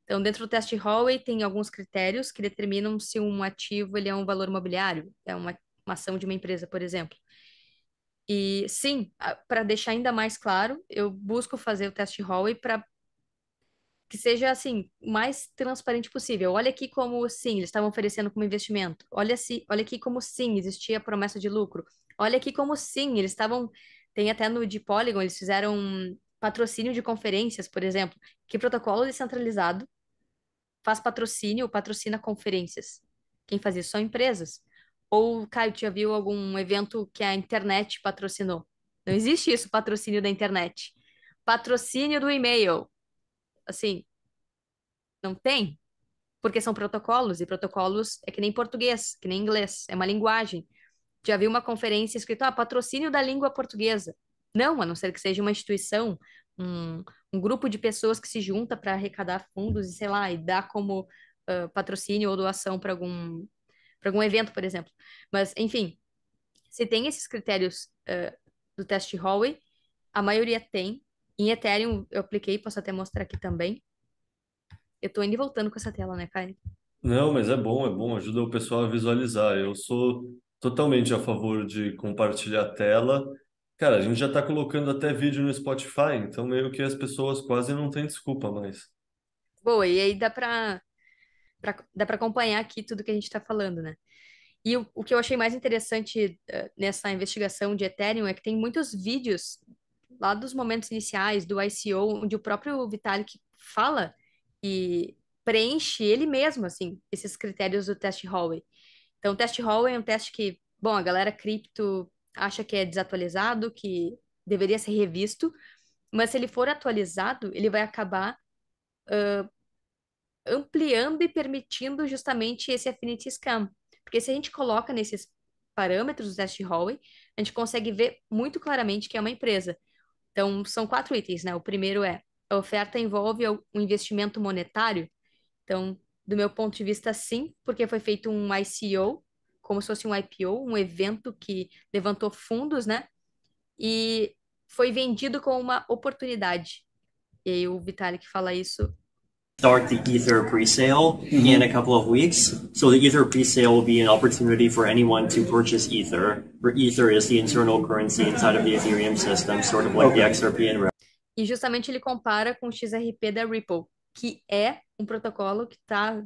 Speaker 2: Então, dentro do teste Hallway tem alguns critérios que determinam se um ativo ele é um valor imobiliário, é uma, uma ação de uma empresa, por exemplo. E sim, para deixar ainda mais claro, eu busco fazer o teste Hallway para que seja assim mais transparente possível. Olha aqui como sim, eles estavam oferecendo como investimento. Olha se, olha aqui como sim existia promessa de lucro. Olha aqui como sim, eles estavam tem até no de Polygon, eles fizeram patrocínio de conferências, por exemplo, que protocolo descentralizado faz patrocínio ou patrocina conferências. Quem faz isso são empresas. Ou, Caio, tu já viu algum evento que a internet patrocinou? Não existe isso, patrocínio da internet. Patrocínio do e-mail. Assim, não tem, porque são protocolos, e protocolos é que nem português, que nem inglês, é uma linguagem. Já viu uma conferência escrita, ah, patrocínio da língua portuguesa. Não, a não ser que seja uma instituição, um, um grupo de pessoas que se junta para arrecadar fundos e, sei lá, e dar como uh, patrocínio ou doação para algum, algum evento, por exemplo. Mas, enfim, se tem esses critérios uh, do teste Hallway, a maioria tem. Em Ethereum eu apliquei, posso até mostrar aqui também. Eu estou indo e voltando com essa tela, né, Karen
Speaker 1: Não, mas é bom, é bom, ajuda o pessoal a visualizar. Eu sou totalmente a favor de compartilhar a tela Cara, a gente já está colocando até vídeo no Spotify, então meio que as pessoas quase não têm desculpa mais.
Speaker 2: Boa, e aí dá para dá para acompanhar aqui tudo que a gente está falando, né? E o, o que eu achei mais interessante uh, nessa investigação de Ethereum é que tem muitos vídeos lá dos momentos iniciais do ICO, onde o próprio Vitalik fala e preenche ele mesmo, assim, esses critérios do teste Hallway. Então, o teste Hallway é um teste que, bom, a galera cripto acha que é desatualizado, que deveria ser revisto, mas se ele for atualizado, ele vai acabar uh, ampliando e permitindo justamente esse affinity scan. Porque se a gente coloca nesses parâmetros do teste Hallway, a gente consegue ver muito claramente que é uma empresa. Então, são quatro itens, né? O primeiro é a oferta envolve um investimento monetário. Então, do meu ponto de vista, sim, porque foi feito um ICO, como se fosse um IPO, um evento que levantou fundos, né? E foi vendido como uma oportunidade. E aí o Vitalik fala isso
Speaker 3: start the Ether pre-sale mm -hmm. in a couple of weeks. So the Ether pre-sale will be an opportunity for anyone to purchase Ether. Where Ether is the internal currency inside of the Ethereum system, sort of like okay. the XRP and Ripple.
Speaker 2: E justamente ele compara com o XRP da Ripple, que é um protocolo que está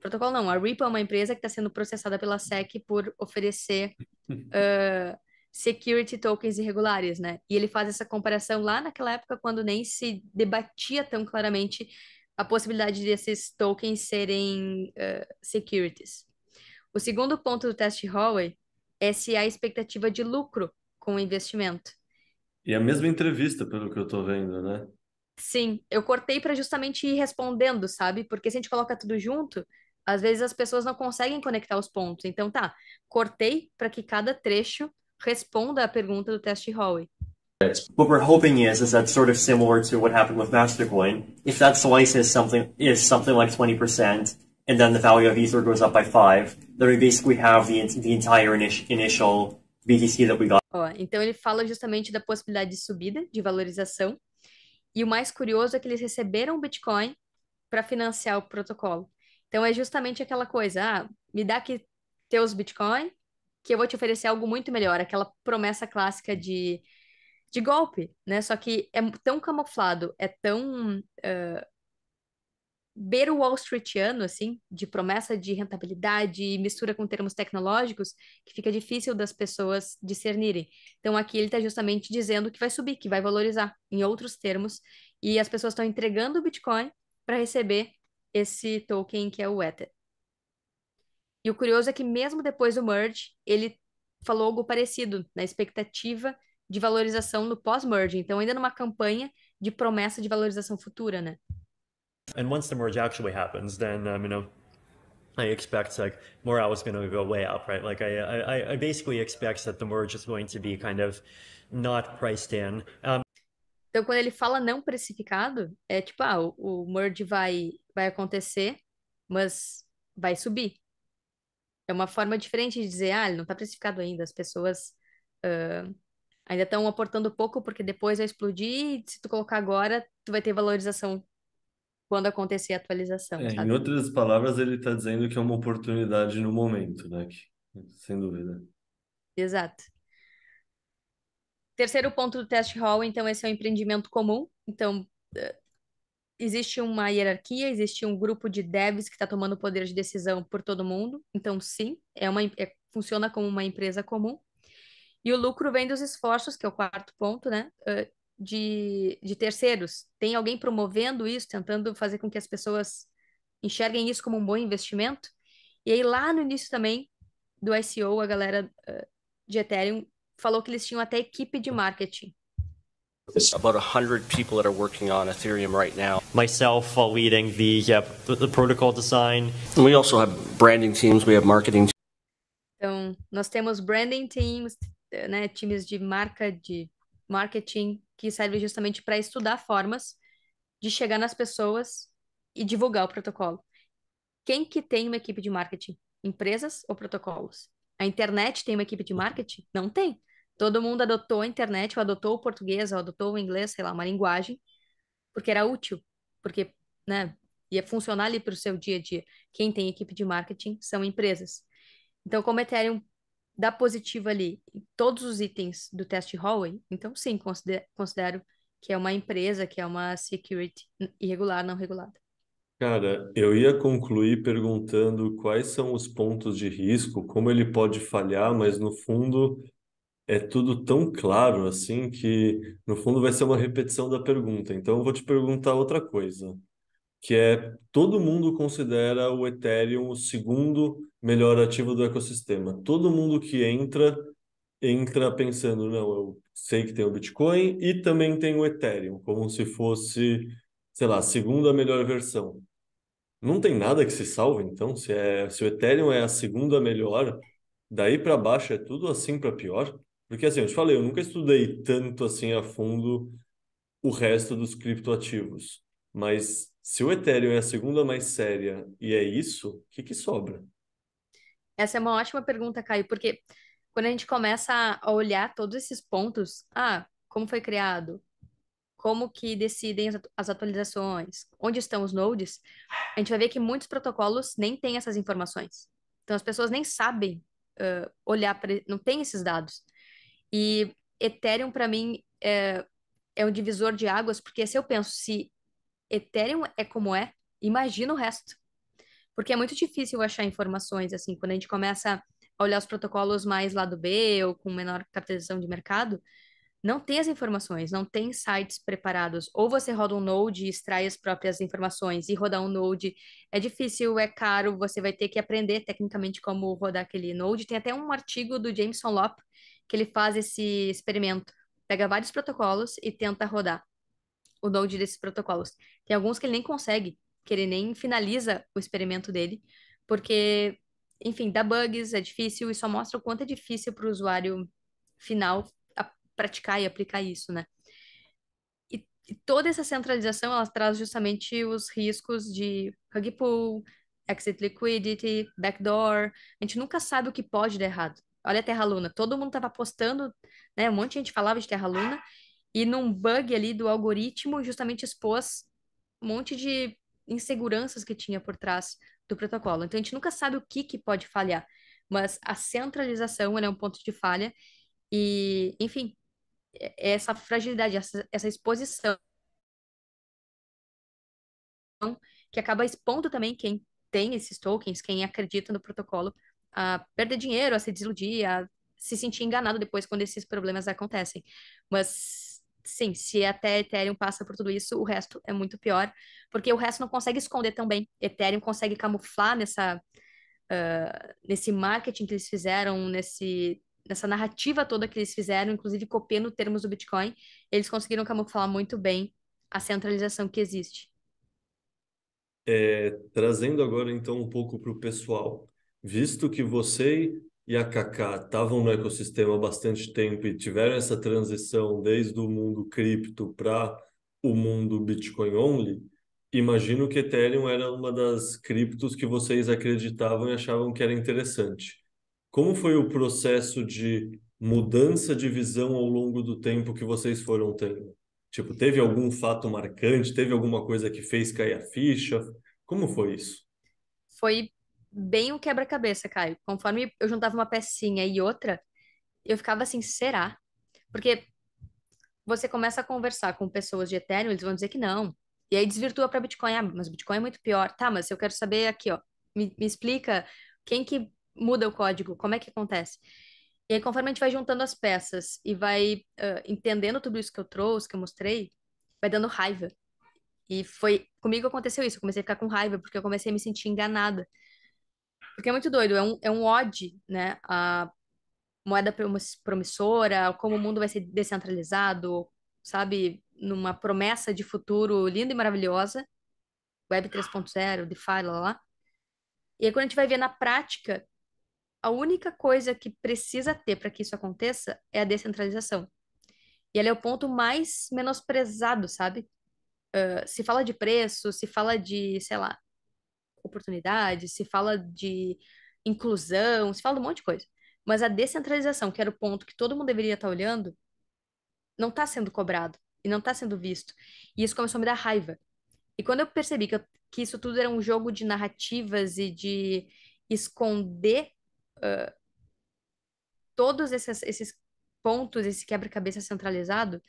Speaker 2: Protocolo não, a Ripple é uma empresa que está sendo processada pela SEC por oferecer uh, [laughs] security tokens irregulares, né? E ele faz essa comparação lá naquela época quando nem se debatia tão claramente a possibilidade desses tokens serem uh, securities. O segundo ponto do teste Hallway é se há expectativa de lucro com o investimento.
Speaker 1: E a mesma entrevista, pelo que eu estou vendo, né?
Speaker 2: Sim, eu cortei para justamente ir respondendo, sabe? Porque se a gente coloca tudo junto, às vezes as pessoas não conseguem conectar os pontos. Então, tá, cortei para que cada trecho responda à pergunta do teste Hallway.
Speaker 3: What we're hoping is is that sort of similar to what happened with Mastercoin. If that slice is something is something like 20%, and then the value of Ether goes up by five, then we basically have the the entire initial BTC that we got.
Speaker 2: então ele fala justamente da possibilidade de subida de valorização. E o mais curioso é que eles receberam o Bitcoin para financiar o protocolo. Então é justamente aquela coisa, ah, me dá aqui teus Bitcoin, que eu vou te oferecer algo muito melhor, aquela promessa clássica de, de golpe, né? Só que é tão camuflado, é tão uh, beira Wall Streetiano, assim, de promessa de rentabilidade e mistura com termos tecnológicos, que fica difícil das pessoas discernirem. Então aqui ele está justamente dizendo que vai subir, que vai valorizar, em outros termos, e as pessoas estão entregando o Bitcoin para receber esse token que é o Ether. E o curioso é que mesmo depois do merge, ele falou algo parecido na expectativa de valorização no pós-merge. Então, ainda numa campanha de promessa de valorização futura, né?
Speaker 3: And once the merge actually happens, then um, you know, I expect like morale is going to go way up, right? Like I, I, I basically expect that the merge is going to be kind of not priced in. Um...
Speaker 2: Então, quando ele fala não precificado, é tipo, ah, o, o merge vai vai acontecer, mas vai subir. É uma forma diferente de dizer, ah, ele não está precificado ainda, as pessoas uh, ainda estão aportando pouco porque depois vai explodir e se tu colocar agora, tu vai ter valorização quando acontecer a atualização. É, em
Speaker 1: outras palavras, ele está dizendo que é uma oportunidade no momento, né? sem dúvida.
Speaker 2: Exato. Terceiro ponto do teste hall, então, esse é o empreendimento comum. Então, existe uma hierarquia, existe um grupo de devs que está tomando poder de decisão por todo mundo. Então, sim, é uma, é, funciona como uma empresa comum. E o lucro vem dos esforços, que é o quarto ponto, né? De, de terceiros. Tem alguém promovendo isso, tentando fazer com que as pessoas enxerguem isso como um bom investimento. E aí, lá no início também do ICO, a galera de Ethereum falou que eles tinham até equipe de marketing.
Speaker 3: There's about 100 people that are working on Ethereum right now. Myself uh, leading the, yeah, the, the protocol design. And we also have branding teams, we have marketing teams.
Speaker 2: Então, nós temos branding teams, né, times de marca de marketing que serve justamente para estudar formas de chegar nas pessoas e divulgar o protocolo. Quem que tem uma equipe de marketing? Empresas ou protocolos? A internet tem uma equipe de marketing? Não tem. Todo mundo adotou a internet, ou adotou o português, ou adotou o inglês, sei lá, uma linguagem, porque era útil, porque, né, ia funcionar ali para o seu dia a dia. Quem tem equipe de marketing são empresas. Então, como Ethereum dá positivo ali em todos os itens do teste Hallway, então sim, considero, considero que é uma empresa, que é uma security irregular, não regulada.
Speaker 1: Cara, eu ia concluir perguntando quais são os pontos de risco, como ele pode falhar, mas no fundo é tudo tão claro assim que no fundo vai ser uma repetição da pergunta. Então eu vou te perguntar outra coisa, que é todo mundo considera o Ethereum o segundo melhor ativo do ecossistema. Todo mundo que entra entra pensando, não, eu sei que tem o Bitcoin e também tem o Ethereum, como se fosse, sei lá, a segunda melhor versão. Não tem nada que se salve, então, se é, se o Ethereum é a segunda melhor, daí para baixo é tudo assim para pior? Porque assim, eu te falei, eu nunca estudei tanto assim a fundo o resto dos criptoativos. Mas se o Ethereum é a segunda mais séria e é isso, o que, que sobra?
Speaker 2: Essa é uma ótima pergunta, Caio, porque quando a gente começa a olhar todos esses pontos, ah, como foi criado, como que decidem as atualizações, onde estão os nodes, a gente vai ver que muitos protocolos nem têm essas informações. Então as pessoas nem sabem uh, olhar para, não tem esses dados. E Ethereum, para mim, é, é um divisor de águas, porque se eu penso, se Ethereum é como é, imagina o resto. Porque é muito difícil achar informações, assim, quando a gente começa a olhar os protocolos mais lá do B ou com menor capitalização de mercado, não tem as informações, não tem sites preparados. Ou você roda um node e extrai as próprias informações, e rodar um node é difícil, é caro, você vai ter que aprender tecnicamente como rodar aquele node. Tem até um artigo do Jameson Lop que ele faz esse experimento. Pega vários protocolos e tenta rodar o node desses protocolos. Tem alguns que ele nem consegue, que ele nem finaliza o experimento dele, porque, enfim, dá bugs, é difícil e só mostra o quanto é difícil para o usuário final praticar e aplicar isso, né? E, e, toda essa centralização, ela traz justamente os riscos de rug pull, exit liquidity, backdoor. A gente nunca sabe o que pode dar errado. Olha a Terra Luna. Todo mundo tava postando, né? Um monte de gente falava de Terra Luna. E num bug ali do algoritmo, justamente expôs um monte de inseguranças que tinha por trás do protocolo. Então, a gente nunca sabe o que, que pode falhar. Mas a centralização é um ponto de falha. E, enfim, é, é essa fragilidade, essa, essa exposição que acaba expondo também quem tem esses tokens, quem acredita no protocolo, a perder dinheiro, a se desiludir, a se sentir enganado depois quando esses problemas acontecem. Mas sim, se até Ethereum passa por tudo isso, o resto é muito pior, porque o resto não consegue esconder também. Ethereum consegue camuflar nessa uh, nesse marketing que eles fizeram, nesse nessa narrativa toda que eles fizeram, inclusive copiando termos do Bitcoin, eles conseguiram camuflar muito bem a centralização que existe.
Speaker 1: É, trazendo agora então um pouco para o pessoal visto que você e a Kaká estavam no ecossistema há bastante tempo e tiveram essa transição desde o mundo cripto para o mundo Bitcoin only, imagino que Ethereum era uma das criptos que vocês acreditavam e achavam que era interessante. Como foi o processo de mudança de visão ao longo do tempo que vocês foram tendo? Tipo, teve algum fato marcante? Teve alguma coisa que fez cair a ficha? Como foi isso?
Speaker 2: Foi bem um quebra-cabeça, Caio. Conforme eu juntava uma pecinha e outra, eu ficava assim, será? Porque você começa a conversar com pessoas de Ethereum, eles vão dizer que não. E aí desvirtua para Bitcoin, ah, mas Bitcoin é muito pior. Tá, mas eu quero saber aqui, ó, me, me explica quem que muda o código, como é que acontece? E aí, conforme a gente vai juntando as peças e vai uh, entendendo tudo isso que eu trouxe, que eu mostrei, vai dando raiva. E foi comigo aconteceu isso, eu comecei a ficar com raiva porque eu comecei a me sentir enganada. Porque é muito doido, é um, é um ode, né? A moeda promissora, como o mundo vai ser descentralizado, sabe? Numa promessa de futuro linda e maravilhosa. Web 3.0, DeFi, lá, lá. E aí, quando a gente vai ver na prática, a única coisa que precisa ter para que isso aconteça é a descentralização. E ela é o ponto mais menosprezado, sabe? Uh, se fala de preço, se fala de, sei lá, oportunidade, se fala de inclusão, se fala de um monte de coisa. Mas a descentralização, que era o ponto que todo mundo deveria estar olhando, não está sendo cobrado e não está sendo visto. E isso começou a me dar raiva. E quando eu percebi que, eu, que isso tudo era um jogo de narrativas e de esconder uh, todos esses, esses pontos, esse quebra-cabeça centralizado,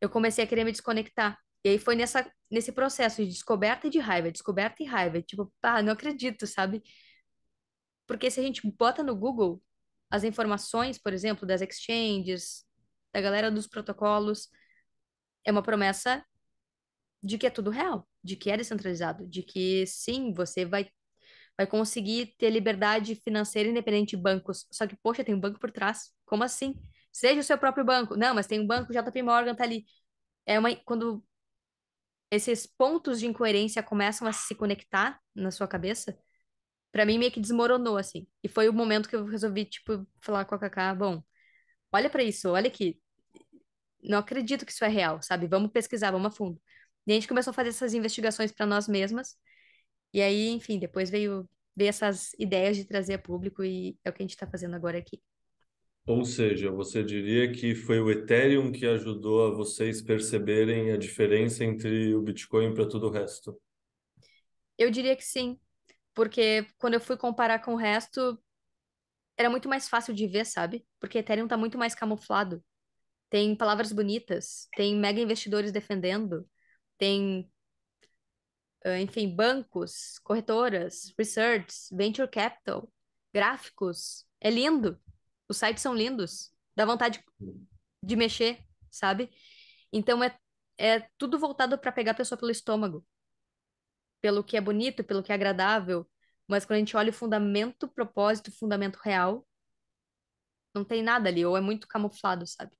Speaker 2: eu comecei a querer me desconectar. E aí foi nessa, nesse processo de descoberta e de raiva, descoberta e raiva. Tipo, pá, não acredito, sabe? Porque se a gente bota no Google as informações, por exemplo, das exchanges, da galera dos protocolos, é uma promessa de que é tudo real, de que é descentralizado, de que sim, você vai, vai conseguir ter liberdade financeira independente de bancos. Só que, poxa, tem um banco por trás. Como assim? Seja o seu próprio banco. Não, mas tem um banco, JP Morgan tá ali. É uma, quando esses pontos de incoerência começam a se conectar na sua cabeça, para mim meio que desmoronou, assim. E foi o momento que eu resolvi, tipo, falar com a Kaká. bom, olha para isso, olha aqui. Não acredito que isso é real, sabe? Vamos pesquisar, vamos a fundo. E a gente começou a fazer essas investigações para nós mesmas. E aí, enfim, depois veio ver essas ideias de trazer a público e é o que a gente está fazendo agora aqui.
Speaker 1: Ou seja, você diria que foi o Ethereum que ajudou a vocês perceberem a diferença entre o Bitcoin para todo o resto?
Speaker 2: Eu diria que sim, porque quando eu fui comparar com o resto, era muito mais fácil de ver, sabe? Porque Ethereum está muito mais camuflado. Tem palavras bonitas, tem mega investidores defendendo, tem ah, enfim, bancos, corretoras, research, venture capital, gráficos. É lindo. Os sites são lindos. Dá vontade de mexer, sabe? Então é, é tudo voltado para pegar a pessoa pelo estômago. Pelo que é bonito, pelo que é agradável. Mas quando a gente olha o fundamento, propósito, fundamento real, não tem nada ali, ou é muito camuflado, sabe?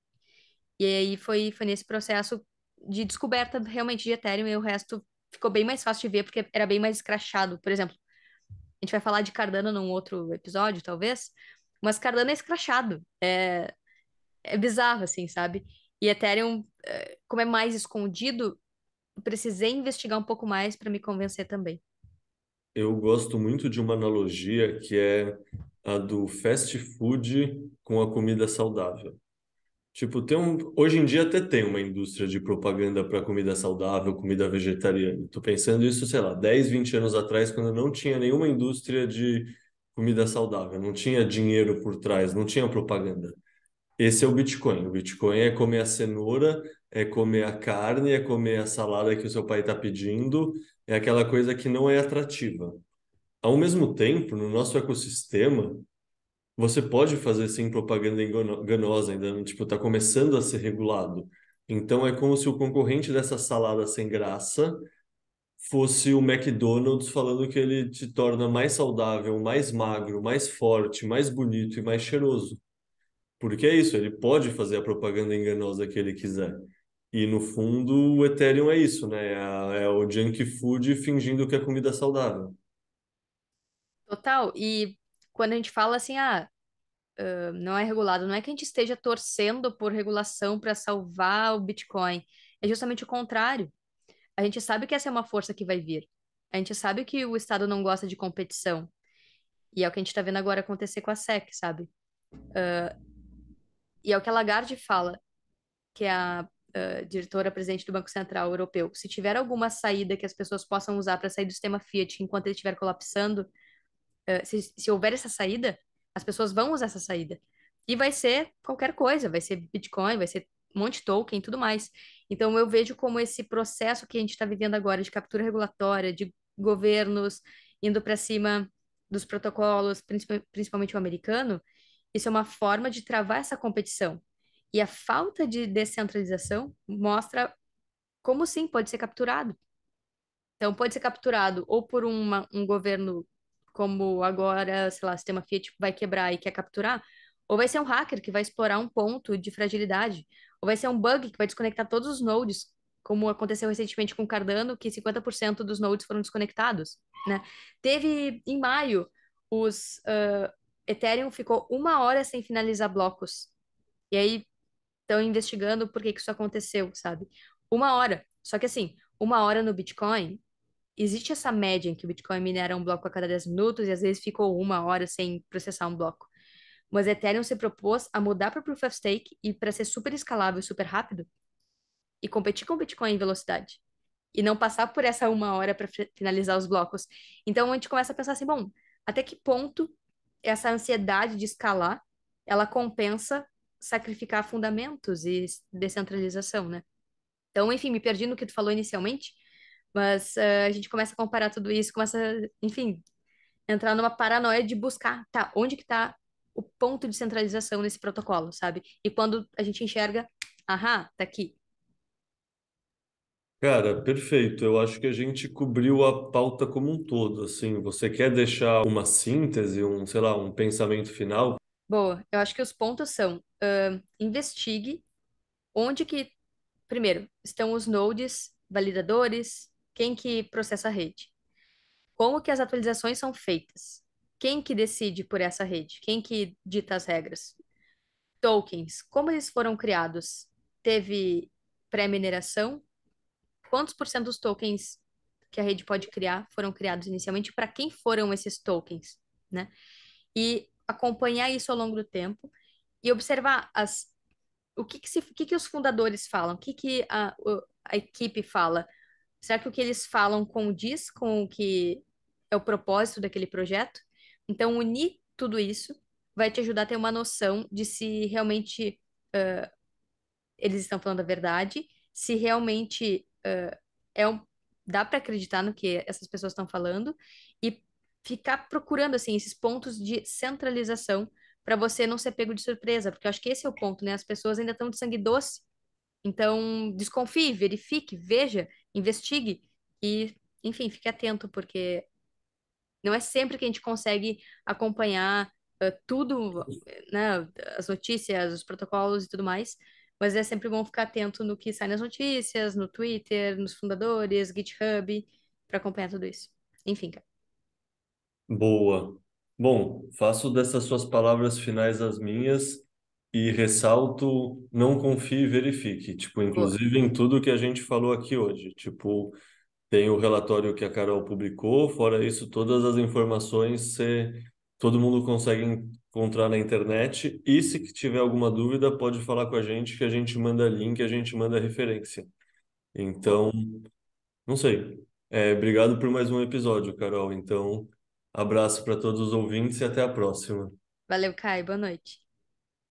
Speaker 2: E aí foi, foi nesse processo de descoberta realmente de Ethereum e o resto ficou bem mais fácil de ver porque era bem mais escrachado. Por exemplo, a gente vai falar de Cardano num outro episódio, talvez, mas Cardano é escrachado. É, é bizarro, assim, sabe? E Ethereum, é, como é mais escondido, precisei investigar um pouco mais para me convencer também.
Speaker 1: Eu gosto muito de uma analogia que é a do fast food com a comida saudável. Tipo, tem um, hoje em dia até tem uma indústria de propaganda para comida saudável, comida vegetariana. Estou pensando isso, sei lá, 10, 20 anos atrás, quando não tinha nenhuma indústria de comida uhum. saudável, não tinha dinheiro por trás, não tinha propaganda. Esse é o Bitcoin. O Bitcoin é comer a cenoura, é comer a carne, é comer a salada que o seu pai está pedindo, é aquela coisa que não é atrativa. Ao mesmo tempo, no nosso ecossistema, você pode fazer sim propaganda enganosa, ainda né? tipo está começando a ser regulado. Então é como se o concorrente dessa salada sem graça fosse o McDonald's falando que ele te torna mais saudável, mais magro, mais forte, mais bonito e mais cheiroso. Porque é isso, ele pode fazer a propaganda enganosa que ele quiser. E no fundo, o Ethereum é isso, né? É, é o junk food fingindo que é comida saudável.
Speaker 2: Total. E quando a gente fala assim, ah, não é regulado, não é que a gente esteja torcendo por regulação para salvar o Bitcoin. É justamente o contrário a gente sabe que essa é uma força que vai vir. A gente sabe que o Estado não gosta de competição. E é o que a gente está vendo agora acontecer com a SEC, sabe? Uh, e é o que a Lagarde fala, que é a uh, ah, diretora-presidente do Banco Central Europeu. Se tiver alguma saída que as pessoas possam usar para sair do sistema Fiat enquanto ele estiver colapsando, uh, se, se houver essa saída, as pessoas vão usar essa saída. E vai ser qualquer coisa, vai ser Bitcoin, vai ser um monte de token e tudo mais. Então, eu vejo como esse processo que a gente está vivendo agora de captura regulatória, de governos indo para cima dos protocolos, principalmente o americano, isso é uma forma de travar essa competição. E a falta de descentralização mostra como sim pode ser capturado. Então, pode ser capturado ou por uma, um governo como agora, sei lá, o sistema Fiat vai quebrar e quer capturar, ou vai ser um hacker que vai explorar um ponto de fragilidade, ou vai ser um bug que vai desconectar todos os nodes, como aconteceu recentemente com Cardano, que 50% dos nodes foram desconectados, né? Teve, em maio, os... Uh, Ethereum ficou uma hora sem finalizar blocos. E aí, estão investigando por que, que isso aconteceu, sabe? Uma hora. Só que assim, uma hora no Bitcoin, existe essa média em que o Bitcoin minera um bloco a cada 10 minutos e às vezes ficou uma hora sem processar um bloco mas Ethereum se propôs a mudar para Proof of Stake e para ser super escalável super rápido e competir com o Bitcoin em velocidade e não passar por essa uma hora para finalizar os blocos. Então a gente começa a pensar assim, bom, até que ponto essa ansiedade de escalar ela compensa sacrificar fundamentos e descentralização, né? Então, enfim, me perdi no que tu falou inicialmente, mas uh, a gente começa a comparar tudo isso, começa, enfim, entrar numa paranoia de buscar, tá, onde que tá o ponto de centralização nesse protocolo, sabe? E quando a gente enxerga, ahá, tá aqui.
Speaker 1: Cara, perfeito. Eu acho que a gente cobriu a pauta como um todo, assim. Você quer deixar uma síntese, um, sei lá, um pensamento final?
Speaker 2: Boa. Eu acho que os pontos são: uh, investigue onde que, primeiro, estão os nodes, validadores, quem que processa a rede, como que as atualizações são feitas, quem que decide por essa rede? Quem que dita as regras? Tokens, como eles foram criados? Teve pré-mineração? Quantos por cento dos tokens que a rede pode criar foram criados inicialmente? Para quem foram esses tokens? Né? E acompanhar isso ao longo do tempo e observar as, o que, que, se, que, que os fundadores falam, o que, que a, a equipe fala. Será que o que eles falam condiz com o que é o propósito daquele projeto? Então, unir tudo isso vai te ajudar a ter uma noção de se realmente uh, eles estão falando a verdade, se realmente uh, é um, dá para acreditar no que essas pessoas estão falando e ficar procurando assim esses pontos de centralização para você não ser pego de surpresa, porque eu acho que esse é o ponto, né? As pessoas ainda estão de sangue doce. Então, desconfie, verifique, veja, investigue e, enfim, fique atento, porque não é sempre que a gente consegue acompanhar uh, tudo, né, as notícias, os protocolos e tudo mais, mas é sempre bom ficar atento no que sai nas notícias, no Twitter, nos fundadores, GitHub, para acompanhar tudo isso. Enfim, cara.
Speaker 1: Boa. Bom, faço dessas suas palavras finais as minhas e ressalto, não confie e verifique, tipo, inclusive em tudo que a gente falou aqui hoje, tipo, tem o relatório que a Carol publicou, fora isso, todas as informações você, todo mundo consegue encontrar na internet. E se tiver alguma dúvida, pode falar com a gente, que a gente manda link, a gente manda referência. Então, não sei. É, obrigado por mais um episódio, Carol. Então, abraço para todos os ouvintes e até a próxima.
Speaker 2: Valeu, Caio. Boa noite.